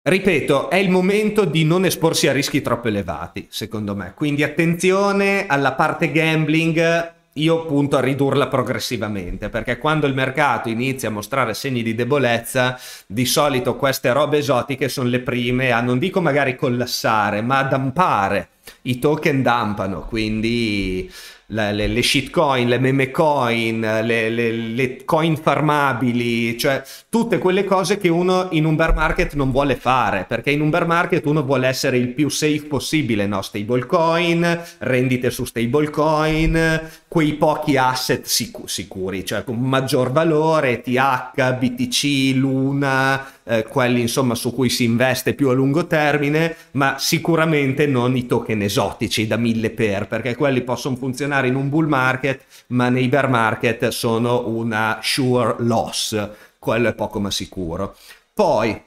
Ripeto, è il momento di non esporsi a rischi troppo elevati, secondo me. Quindi attenzione alla parte gambling, io punto a ridurla progressivamente, perché quando il mercato inizia a mostrare segni di debolezza, di solito queste robe esotiche sono le prime a non dico magari collassare, ma a dampare. I token dampano, quindi le, le, le shitcoin, le meme coin, le, le, coin farmabili, cioè tutte quelle cose che uno in un bear market non vuole fare, perché in un bear market uno vuole essere il più safe possibile, no? Stablecoin, rendite su stablecoin, quei pochi asset sicuri, sicuri, cioè con maggior valore, TH, BTC, Luna eh, quelli insomma su cui si investe più a lungo termine, ma sicuramente non i token esotici da mille per, perché quelli possono funzionare in un bull market, ma nei bear market sono una sure loss, quello è poco ma sicuro. Poi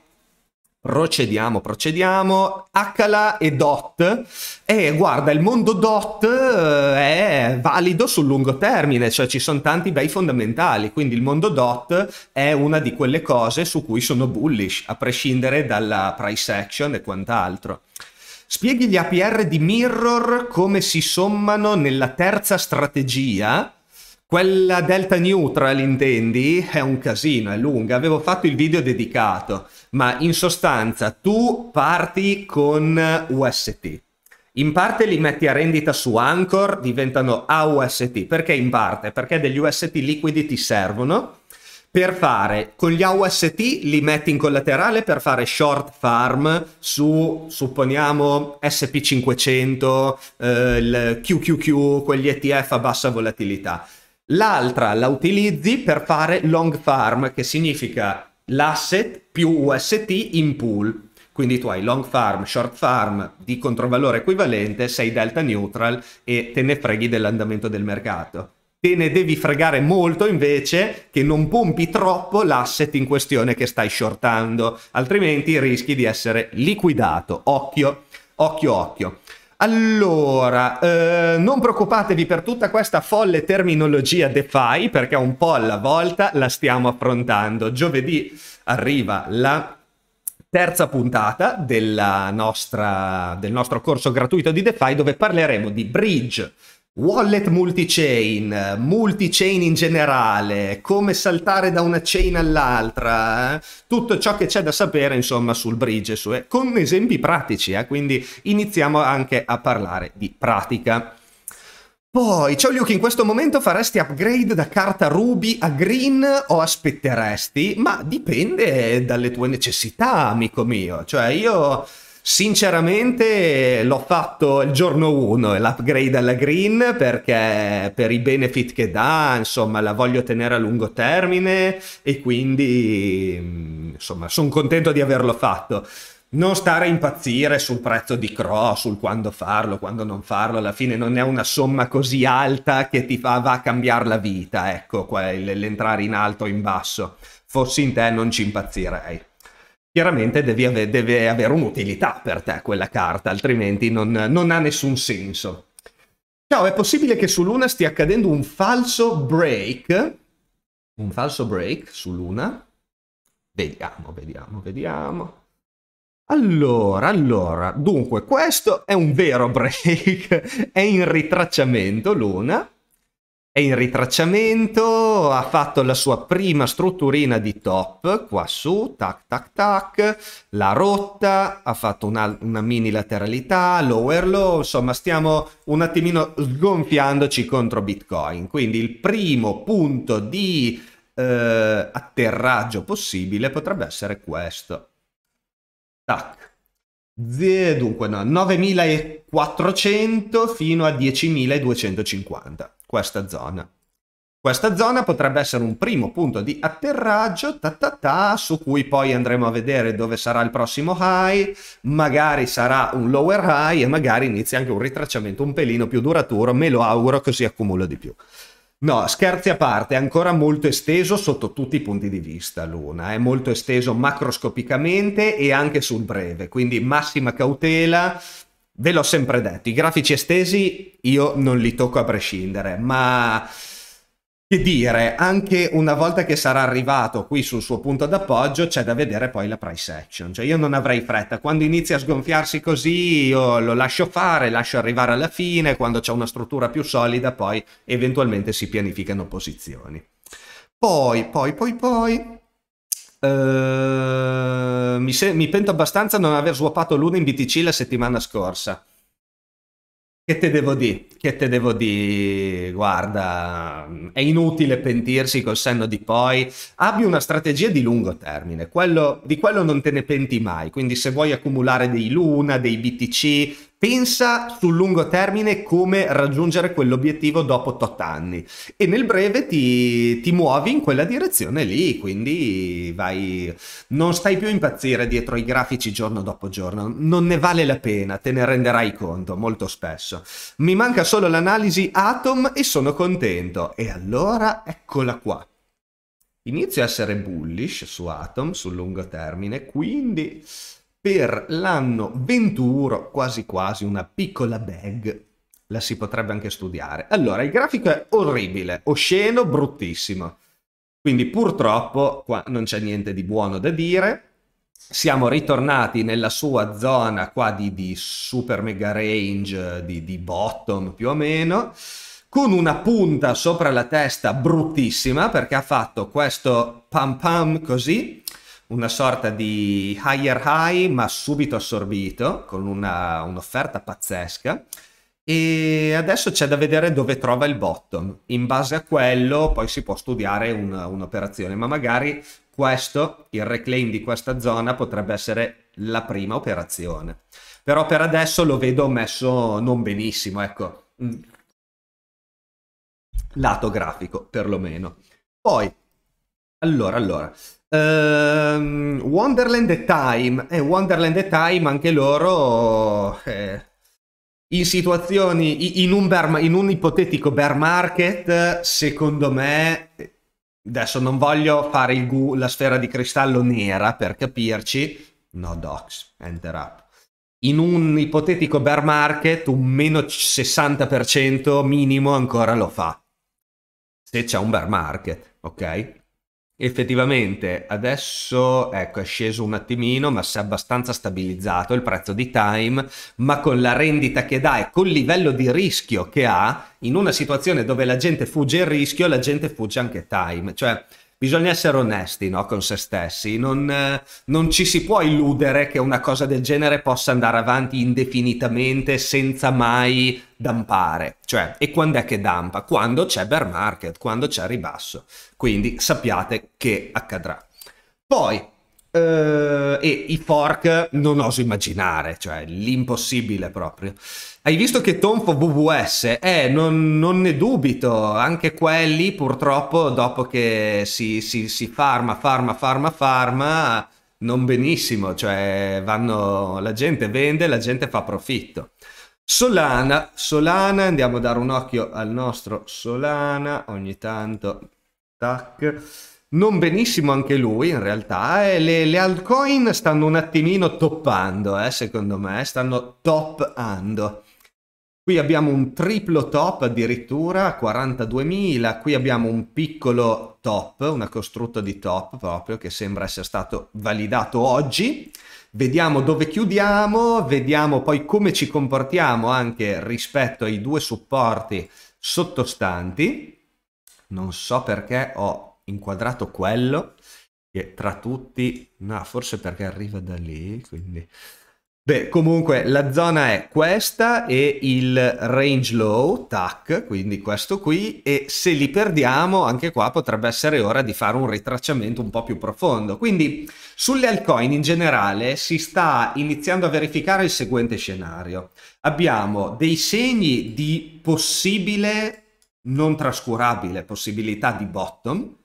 procediamo, procediamo, Hala e DOT, e guarda, il mondo DOT eh, è valido sul lungo termine, cioè ci sono tanti bei fondamentali, quindi il mondo DOT è una di quelle cose su cui sono bullish, a prescindere dalla price action e quant'altro. Spieghi gli APR di Mirror come si sommano nella terza strategia, quella delta neutral, intendi, è un casino, è lunga, avevo fatto il video dedicato, ma in sostanza tu parti con UST. In parte li metti a rendita su Anchor, diventano AUST. Perché in parte? Perché degli UST liquidi ti servono per fare, con gli AUST li metti in collaterale per fare short farm su, supponiamo, SP500, eh, il QQQ, quegli ETF a bassa volatilità l'altra la utilizzi per fare long farm, che significa l'asset più UST in pool. Quindi tu hai long farm, short farm di controvalore equivalente, sei delta neutral e te ne freghi dell'andamento del mercato. Te ne devi fregare molto invece che non pompi troppo l'asset in questione che stai shortando, altrimenti rischi di essere liquidato. Occhio, occhio, occhio. Allora, eh, non preoccupatevi per tutta questa folle terminologia DeFi perché un po' alla volta la stiamo affrontando. Giovedì arriva la terza puntata nostra, del nostro corso gratuito di DeFi dove parleremo di bridge Wallet multi-chain, multi-chain in generale, come saltare da una chain all'altra, eh? tutto ciò che c'è da sapere insomma sul bridge, su, eh? con esempi pratici, eh? quindi iniziamo anche a parlare di pratica. Poi, ciao Luke, in questo momento faresti upgrade da carta ruby a green o aspetteresti? Ma dipende dalle tue necessità, amico mio, cioè io Sinceramente l'ho fatto il giorno 1, l'upgrade alla green, perché per i benefit che dà, insomma, la voglio tenere a lungo termine e quindi, mm, insomma, sono contento di averlo fatto. Non stare a impazzire sul prezzo di CRO, sul quando farlo, quando non farlo, alla fine non è una somma così alta che ti fa, va a cambiare la vita, ecco, l'entrare in alto o in basso. Fossi in te non ci impazzirei chiaramente devi ave- deve avere un'utilità per te quella carta, altrimenti non, non ha nessun senso. Ciao, è possibile che su Luna stia accadendo un falso break? Un falso break su Luna? Vediamo, vediamo, vediamo. Allora, allora, dunque, questo è un vero break, è in ritracciamento Luna è in ritracciamento, ha fatto la sua prima strutturina di top qua su, tac tac tac, l'ha rotta, ha fatto una, una, mini lateralità, lower low, insomma stiamo un attimino sgonfiandoci contro Bitcoin. Quindi il primo punto di eh, atterraggio possibile potrebbe essere questo. Tac. Dunque no, 9400 fino a 10250 questa zona. Questa zona potrebbe essere un primo punto di atterraggio, ta ta ta, su cui poi andremo a vedere dove sarà il prossimo high, magari sarà un lower high e magari inizia anche un ritracciamento un pelino più duraturo, me lo auguro così accumulo di più. No, scherzi a parte, è ancora molto esteso sotto tutti i punti di vista l'una, è molto esteso macroscopicamente e anche sul breve, quindi massima cautela, Ve l'ho sempre detto, i grafici estesi io non li tocco a prescindere, ma che dire, anche una volta che sarà arrivato qui sul suo punto d'appoggio c'è da vedere poi la price action, cioè io non avrei fretta, quando inizia a sgonfiarsi così io lo lascio fare, lascio arrivare alla fine, quando c'è una struttura più solida poi eventualmente si pianificano posizioni. Poi, poi, poi, poi, Ehm, mi, se- mi, pento abbastanza non aver swappato l'una in BTC la settimana scorsa. Che te devo dire? Che te devo dire? Guarda, è inutile pentirsi col senno di poi. Abbi una strategia di lungo termine, quello, di quello non te ne penti mai. Quindi se vuoi accumulare dei Luna, dei BTC, Pensa sul lungo termine come raggiungere quell'obiettivo dopo 8 anni e nel breve ti, ti, muovi in quella direzione lì, quindi vai, non stai più a impazzire dietro i grafici giorno dopo giorno, non ne vale la pena, te ne renderai conto molto spesso. Mi manca solo l'analisi Atom e sono contento. E allora eccola qua. Inizio a essere bullish su Atom sul lungo termine, quindi per l'anno 21, quasi quasi una piccola bag, la si potrebbe anche studiare. Allora, il grafico è orribile, osceno, bruttissimo. Quindi purtroppo qua non c'è niente di buono da dire. Siamo ritornati nella sua zona qua di, di super mega range, di, di bottom più o meno, con una punta sopra la testa bruttissima perché ha fatto questo pam pam così, una sorta di higher high ma subito assorbito con una, un'offerta pazzesca e adesso c'è da vedere dove trova il bottom in base a quello poi si può studiare un, un'operazione ma magari questo il reclaim di questa zona potrebbe essere la prima operazione però per adesso lo vedo messo non benissimo ecco mm. lato grafico perlomeno poi allora allora Uh, Wonderland e Time. Eh, Wonderland e Time, anche loro eh, in situazioni, in un, bear, in un ipotetico bear market, secondo me, adesso non voglio fare il gu, la sfera di cristallo nera per capirci, no docs, enter up. In un ipotetico bear market, un meno 60% minimo ancora lo fa. Se c'è un bear market, ok? Effettivamente, adesso ecco, è sceso un attimino, ma si è abbastanza stabilizzato il prezzo di Time, ma con la rendita che dà e col livello di rischio che ha, in una situazione dove la gente fugge il rischio, la gente fugge anche Time. Cioè, bisogna essere onesti no, con se stessi, non, eh, non, ci si può illudere che una cosa del genere possa andare avanti indefinitamente senza mai dampare. Cioè, e quando è che dampa? Quando c'è bear market, quando c'è ribasso. Quindi sappiate che accadrà. Poi, Uh, e i fork non oso immaginare, cioè l'impossibile proprio. Hai visto che tonfo WWS? Eh, non, non ne dubito, anche quelli purtroppo dopo che si, si, si, farma, farma, farma, farma, non benissimo, cioè vanno, la gente vende, la gente fa profitto. Solana, Solana, andiamo a dare un occhio al nostro Solana, ogni tanto, tac non benissimo anche lui in realtà e le, le altcoin stanno un attimino toppando eh, secondo me stanno topando qui abbiamo un triplo top addirittura 42.000 qui abbiamo un piccolo top una costrutta di top proprio che sembra essere stato validato oggi vediamo dove chiudiamo vediamo poi come ci comportiamo anche rispetto ai due supporti sottostanti non so perché ho inquadrato quello che tra tutti, no, forse perché arriva da lì, quindi... Beh, comunque la zona è questa e il range low, tac, quindi questo qui, e se li perdiamo anche qua potrebbe essere ora di fare un ritracciamento un po' più profondo. Quindi sulle altcoin in generale si sta iniziando a verificare il seguente scenario. Abbiamo dei segni di possibile, non trascurabile, possibilità di bottom,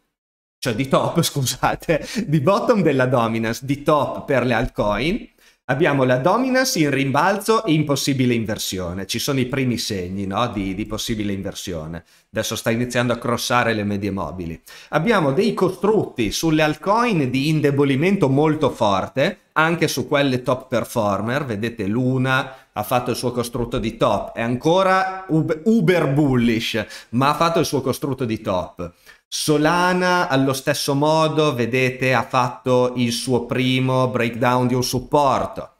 cioè di top, scusate, di bottom della dominance, di top per le altcoin, abbiamo la dominance in rimbalzo e in possibile inversione. Ci sono i primi segni no, di, di, possibile inversione. Adesso sta iniziando a crossare le medie mobili. Abbiamo dei costrutti sulle altcoin di indebolimento molto forte, anche su quelle top performer. Vedete Luna ha fatto il suo costrutto di top, è ancora uber bullish, ma ha fatto il suo costrutto di top. Solana allo stesso modo, vedete, ha fatto il suo primo breakdown di un supporto.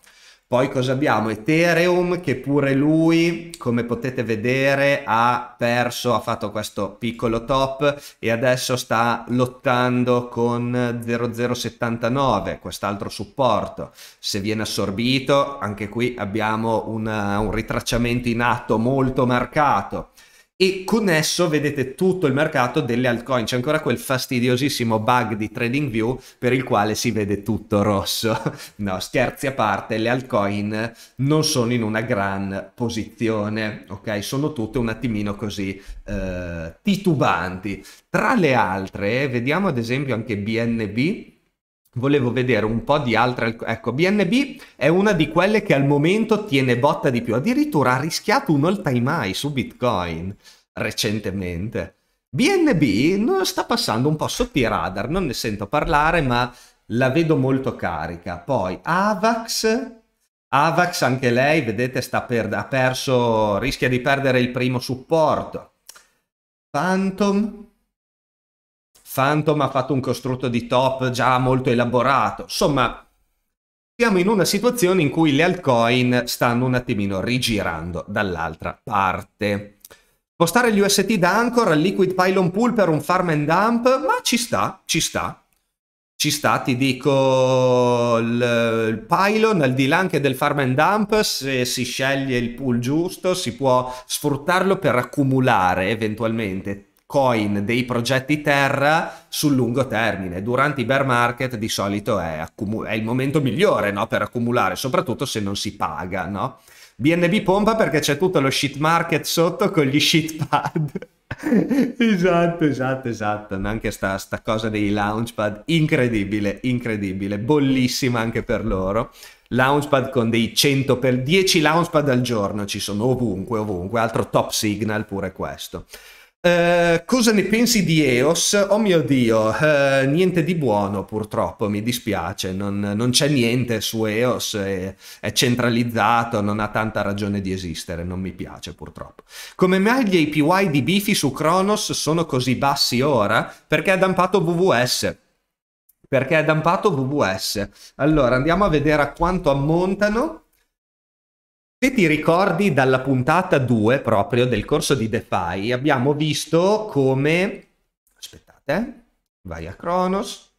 Poi cosa abbiamo? Ethereum che pure lui, come potete vedere, ha perso, ha fatto questo piccolo top e adesso sta lottando con 0079, quest'altro supporto. Se viene assorbito, anche qui abbiamo una, un ritracciamento in atto molto marcato e con esso vedete tutto il mercato delle altcoin. C'è ancora quel fastidiosissimo bug di TradingView per il quale si vede tutto rosso. No, scherzi a parte, le altcoin non sono in una gran posizione, ok? Sono tutte un attimino così eh, titubanti. Tra le altre, vediamo ad esempio anche BNB volevo vedere un po' di altre. Ecco, BNB è una di quelle che al momento tiene botta di più. Addirittura ha rischiato un all time high su Bitcoin recentemente. BNB sta passando un po' sotto i radar, non ne sento parlare, ma la vedo molto carica. Poi Avax. Avax anche lei, vedete, per... ha perso, rischia di perdere il primo supporto. Phantom, Phantom ha fatto un costrutto di top già molto elaborato. Insomma, siamo in una situazione in cui le altcoin stanno un attimino rigirando dall'altra parte. Spostare gli UST da Anchor al Liquid Pylon Pool per un farm and dump, ma ci sta, ci sta. Ci sta, ti dico, il, il pylon al di là anche del farm and dump, se si sceglie il pool giusto si può sfruttarlo per accumulare eventualmente coin dei progetti terra sul lungo termine. Durante i bear market di solito è, accumu- è il momento migliore no? per accumulare, soprattutto se non si paga. No? BNB pompa perché c'è tutto lo shit market sotto con gli shit pad. esatto, esatto, esatto. Anche sta, sta cosa dei launchpad, incredibile, incredibile, bollissima anche per loro launchpad con dei 100 per 10 launchpad al giorno ci sono ovunque ovunque altro top signal pure questo eh, cosa ne pensi di EOS? Oh mio dio, uh, niente di buono purtroppo, mi dispiace, non, non c'è niente su EOS, è, è, centralizzato, non ha tanta ragione di esistere, non mi piace purtroppo. Come mai gli API di Bifi su Kronos sono così bassi ora? Perché ha dampato VVS. Perché ha dampato WWS. Allora andiamo a vedere a quanto ammontano. Se ti ricordi dalla puntata 2 proprio del corso di DeFi, abbiamo visto come... Aspettate, vai a Kronos.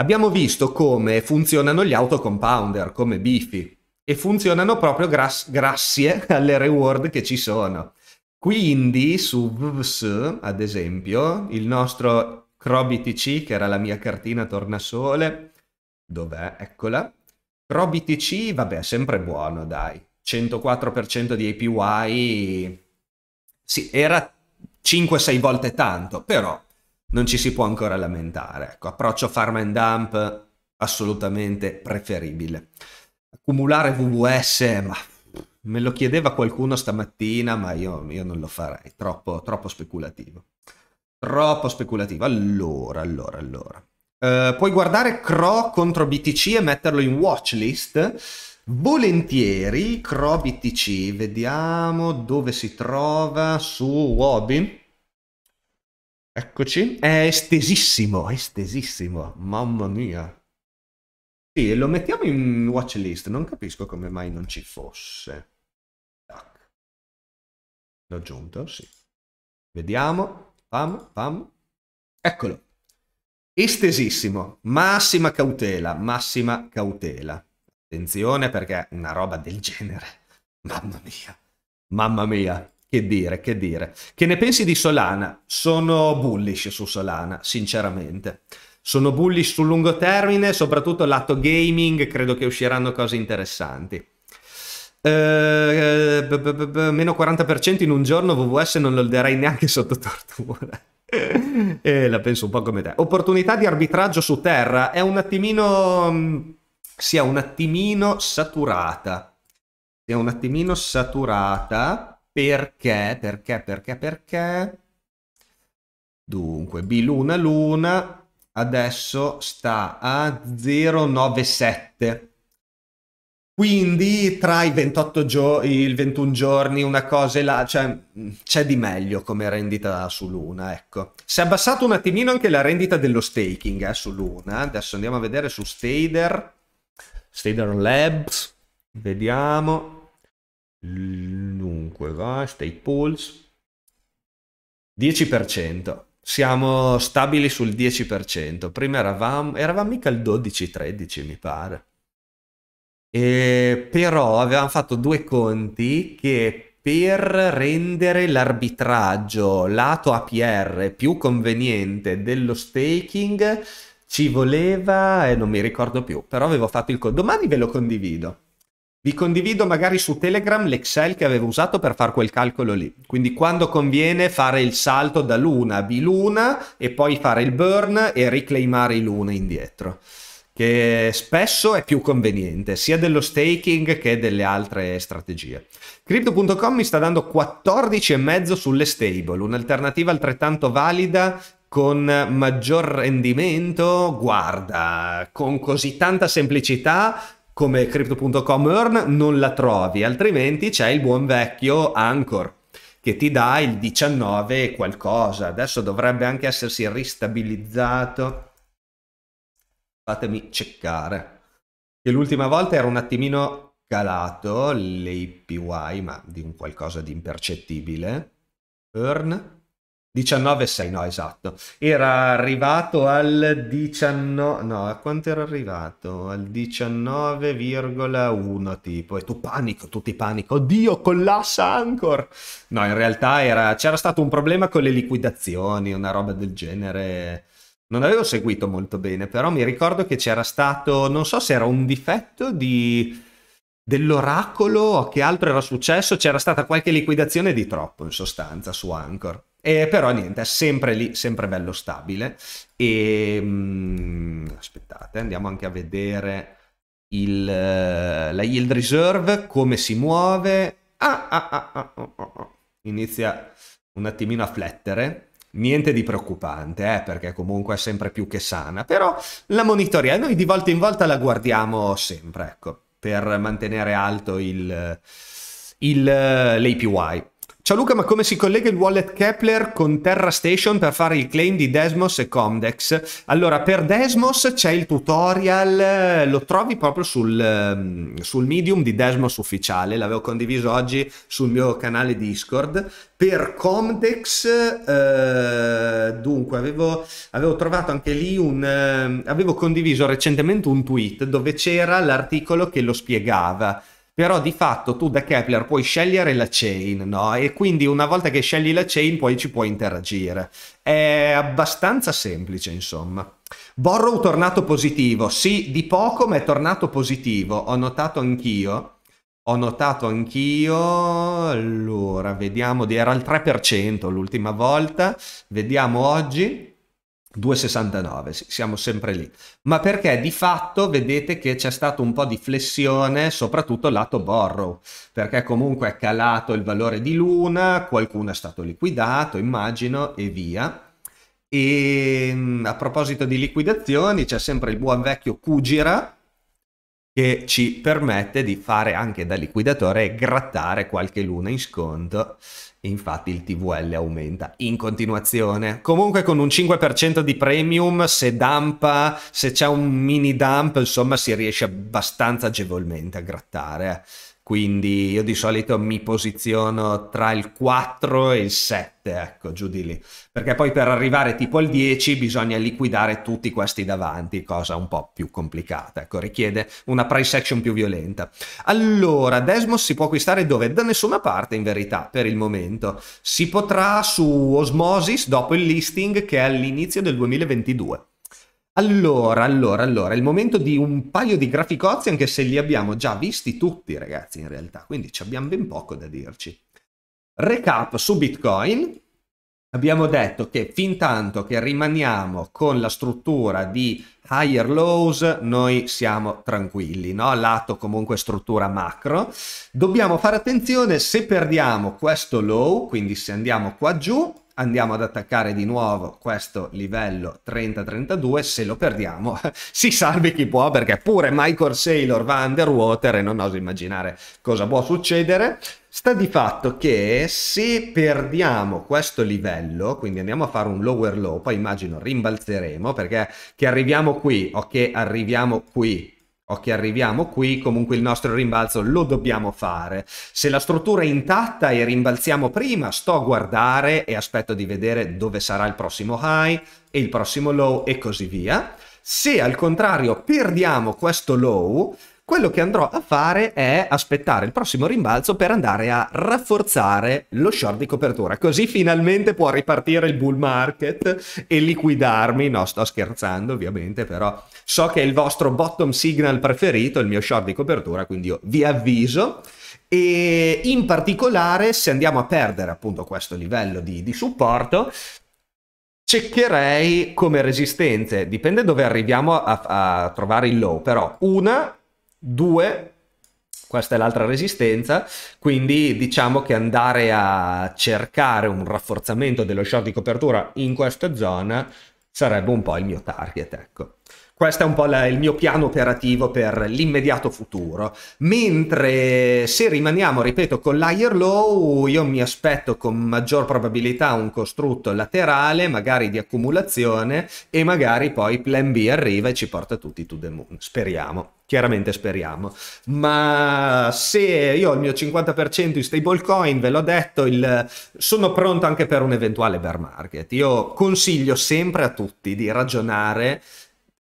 Abbiamo visto come funzionano gli autocompounder, come Bifi, e funzionano proprio gras- grazie alle reward che ci sono. Quindi su VVS, ad esempio, il nostro CroBTC, che era la mia cartina tornasole, dov'è? Eccola. CroBTC, vabbè, sempre buono, dai 104% di APY, sì, era 5-6 volte tanto, però non ci si può ancora lamentare. Ecco, approccio farm and dump assolutamente preferibile. Accumulare VVS, ma me lo chiedeva qualcuno stamattina, ma io, io non lo farei, troppo, troppo speculativo. Troppo speculativo. Allora, allora, allora. Uh, puoi guardare CRO contro BTC e metterlo in watchlist? volentieri Crobi vediamo dove si trova su Wobi. Eccoci, è estesissimo, estesissimo, mamma mia. Sì, lo mettiamo in watch list, non capisco come mai non ci fosse. Tac. L'ho aggiunto, sì. Vediamo, pam, pam. Eccolo. Estesissimo, massima cautela, massima cautela. Attenzione perché una roba del genere, mamma mia, mamma mia, che dire, che dire. Che ne pensi di Solana? Sono bullish su Solana, sinceramente. Sono bullish sul lungo termine, soprattutto lato gaming, credo che usciranno cose interessanti. Eh, b, b, b, meno 40% in un giorno WWS non lo darei neanche sotto tortura. eh, la penso un po' come te. Opportunità di arbitraggio su terra è un attimino mm, sia un attimino saturata. Sia un attimino saturata perché, perché, perché, perché... Dunque, B luna luna adesso sta a 097. Quindi tra i 28 giorni, il 21 giorni, una cosa e la, cioè c'è di meglio come rendita su Luna, ecco. Si è abbassato un attimino anche la rendita dello staking eh, su Luna. Adesso andiamo a vedere su Stader. Stader Labs, vediamo, dunque va, State Pulse, 10%, siamo stabili sul 10%, prima eravamo, eravamo mica al 12-13 mi pare, e però avevamo fatto due conti che per rendere l'arbitraggio lato APR più conveniente dello staking ci voleva, e non mi ricordo più, però avevo fatto il... Domani ve lo condivido. Vi condivido magari su Telegram l'Excel che avevo usato per fare quel calcolo lì. Quindi quando conviene fare il salto da luna a biluna e poi fare il burn e riclaimare i luna indietro. Che spesso è più conveniente sia dello staking che delle altre strategie. Crypto.com mi sta dando 14,5 sulle stable, un'alternativa altrettanto valida con maggior rendimento, guarda, con così tanta semplicità come crypto.com earn non la trovi, altrimenti c'è il buon vecchio Anchor che ti dà il 19 qualcosa. Adesso dovrebbe anche essersi ristabilizzato. Fatemi cercare. Che l'ultima volta era un attimino calato l'APY, ma di un qualcosa di impercettibile. Earn 19,6, no esatto, era arrivato al 19, no a quanto era arrivato? Al 19,1 tipo e tu panico, tutti panico, oddio collassa Anchor! No in realtà era... c'era stato un problema con le liquidazioni, una roba del genere, non avevo seguito molto bene però mi ricordo che c'era stato, non so se era un difetto di dell'oracolo o che altro era successo, c'era stata qualche liquidazione di troppo in sostanza su Anchor. Eh, però niente, è sempre lì, sempre bello stabile. E, ehm, mh, aspettate, andiamo anche a vedere il, eh, la yield reserve, come si muove. Ah, ah, ah, ah, oh, oh, oh. Inizia un attimino a flettere. Niente di preoccupante, eh, perché comunque è sempre più che sana. Però la monitoriamo, noi di volta in volta la guardiamo sempre, ecco, per mantenere alto il, il, eh, l'APY. Ciao Luca, ma come si collega il wallet Kepler con Terra Station per fare il claim di Desmos e Comdex? Allora, per Desmos c'è il tutorial, lo trovi proprio sul, ehm, sul medium di Desmos ufficiale, l'avevo condiviso oggi sul mio canale Discord. Per Comdex, eh, dunque, avevo, avevo, trovato anche lì un... Eh, avevo condiviso recentemente un tweet dove c'era l'articolo che lo spiegava però di fatto tu da Kepler puoi scegliere la chain, no? E quindi una volta che scegli la chain poi ci puoi interagire. È abbastanza semplice, insomma. Borrow tornato positivo, sì, di poco ma è tornato positivo, ho notato anch'io. Ho notato anch'io, allora, vediamo, era al 3% l'ultima volta, vediamo oggi, 2,69, siamo sempre lì. Ma perché di fatto vedete che c'è stato un po' di flessione, soprattutto lato borrow, perché comunque è calato il valore di Luna, qualcuno è stato liquidato, immagino, e via. E ehm, a proposito di liquidazioni, c'è sempre il buon vecchio Kujira che ci permette di fare anche da liquidatore e grattare qualche luna in sconto infatti il TVL aumenta in continuazione. Comunque con un 5% di premium, se dampa, se c'è un mini dump, insomma si riesce abbastanza agevolmente a grattare. Eh quindi io di solito mi posiziono tra il 4 e il 7, ecco, giù di lì, perché poi per arrivare tipo al 10 bisogna liquidare tutti questi davanti, cosa un po' più complicata, ecco, richiede una price action più violenta. Allora, Desmos si può acquistare dove? Da nessuna parte in verità, per il momento. Si potrà su Osmosis dopo il listing che è all'inizio del 2022. Allora, allora, allora, il momento di un paio di graficozzi, anche se li abbiamo già visti tutti, ragazzi, in realtà, quindi ci abbiamo ben poco da dirci. Recap su Bitcoin. Abbiamo detto che fin tanto che rimaniamo con la struttura di higher lows, noi siamo tranquilli, no? Lato comunque struttura macro. Dobbiamo fare attenzione se perdiamo questo low, quindi se andiamo qua giù, andiamo ad attaccare di nuovo questo livello 30-32, se lo perdiamo si salvi chi può perché pure Michael Saylor va underwater e non oso immaginare cosa può succedere. Sta di fatto che se perdiamo questo livello, quindi andiamo a fare un lower low, poi immagino rimbalzeremo perché che arriviamo qui o che arriviamo qui Ok, arriviamo qui, comunque il nostro rimbalzo lo dobbiamo fare. Se la struttura è intatta e rimbalziamo prima, sto a guardare e aspetto di vedere dove sarà il prossimo high e il prossimo low e così via. Se al contrario perdiamo questo low, quello che andrò a fare è aspettare il prossimo rimbalzo per andare a rafforzare lo short di copertura, così finalmente può ripartire il bull market e liquidarmi, no sto scherzando ovviamente, però so che è il vostro bottom signal preferito, il mio short di copertura, quindi io vi avviso e in particolare se andiamo a perdere appunto questo livello di, di supporto cercherei come resistenze, dipende dove arriviamo a, a, trovare il low, però una 2, questa è l'altra resistenza, quindi diciamo che andare a cercare un rafforzamento dello short di copertura in questa zona sarebbe un po' il mio target, ecco questo è un po' la, il mio piano operativo per l'immediato futuro. Mentre se rimaniamo, ripeto, con l'higher low, io mi aspetto con maggior probabilità un costrutto laterale, magari di accumulazione, e magari poi plan B arriva e ci porta tutti to the moon. Speriamo chiaramente speriamo. Ma se io ho il mio 50% in stablecoin, ve l'ho detto, il... sono pronto anche per un eventuale bear market. Io consiglio sempre a tutti di ragionare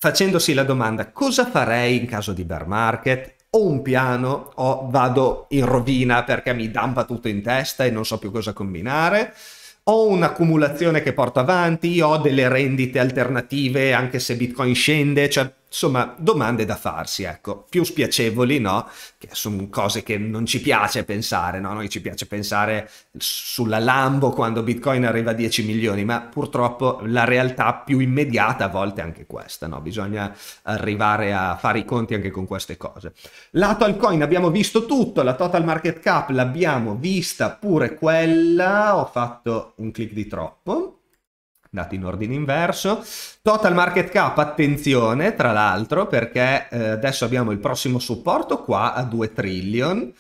facendosi la domanda cosa farei in caso di bear market? Ho un piano o vado in rovina perché mi dampa tutto in testa e non so più cosa combinare? Ho un'accumulazione che porto avanti, ho delle rendite alternative anche se Bitcoin scende, cioè Insomma, domande da farsi, ecco, più spiacevoli, no? Che sono cose che non ci piace pensare, no? Noi ci piace pensare sulla Lambo quando Bitcoin arriva a 10 milioni, ma purtroppo la realtà più immediata a volte è anche questa, no? Bisogna arrivare a fare i conti anche con queste cose. Lato al coin abbiamo visto tutto, la total market cap l'abbiamo vista pure quella, ho fatto un clic di troppo dati in ordine inverso. Total market cap, attenzione tra l'altro, perché eh, adesso abbiamo il prossimo supporto qua a 2 trillion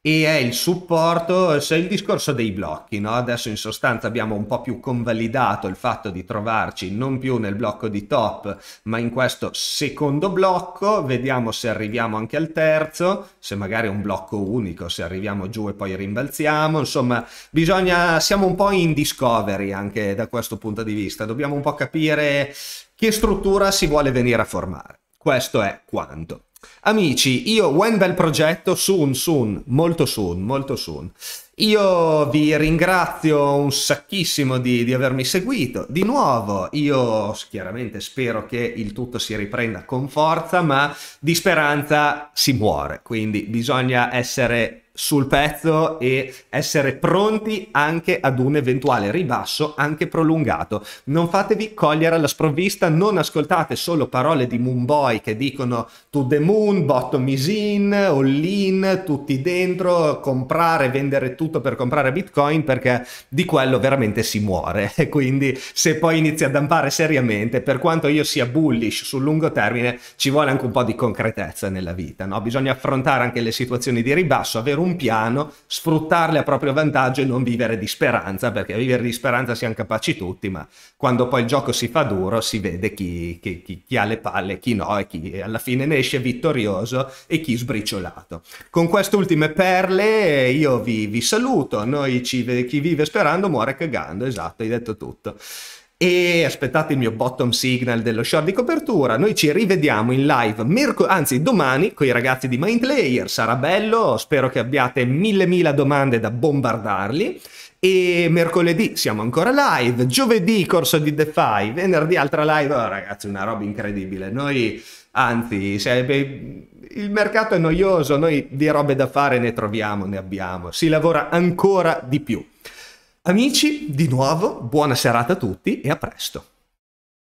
e è il supporto, se il discorso dei blocchi, no? adesso in sostanza abbiamo un po' più convalidato il fatto di trovarci non più nel blocco di top ma in questo secondo blocco, vediamo se arriviamo anche al terzo, se magari è un blocco unico, se arriviamo giù e poi rimbalziamo, insomma bisogna, siamo un po' in discovery anche da questo punto di vista, dobbiamo un po' capire che struttura si vuole venire a formare, questo è quanto. Amici, io ho un bel progetto, soon, soon, molto soon, molto soon. Io vi ringrazio un sacchissimo di, di, avermi seguito. Di nuovo, io chiaramente spero che il tutto si riprenda con forza, ma di speranza si muore, quindi bisogna essere sul pezzo e essere pronti anche ad un eventuale ribasso, anche prolungato. Non fatevi cogliere alla sprovvista, non ascoltate solo parole di Moonboy che dicono to the moon, bottom is in, all in, tutti dentro, comprare, vendere tutto per comprare bitcoin perché di quello veramente si muore. E quindi se poi inizi a dampare seriamente, per quanto io sia bullish sul lungo termine, ci vuole anche un po' di concretezza nella vita, no? Bisogna affrontare anche le situazioni di ribasso, avere un un piano, sfruttarle a proprio vantaggio e non vivere di speranza, perché vivere di speranza siamo capaci tutti, ma quando poi il gioco si fa duro si vede chi, chi, chi, chi ha le palle, chi no, e chi alla fine ne esce vittorioso e chi sbriciolato. Con queste ultime perle io vi, vi saluto, noi ci, chi vive sperando muore cagando, esatto, hai detto tutto e aspettate il mio bottom signal dello short di copertura. Noi ci rivediamo in live, merc- anzi domani, con i ragazzi di Mindlayer. Sarà bello, spero che abbiate mille mila domande da bombardarli. E mercoledì siamo ancora live, giovedì corso di DeFi, venerdì altra live. Oh, ragazzi, una roba incredibile. Noi, anzi, se, il mercato è noioso, noi di robe da fare ne troviamo, ne abbiamo. Si lavora ancora di più. Amici, di nuovo, buona serata a tutti e a presto.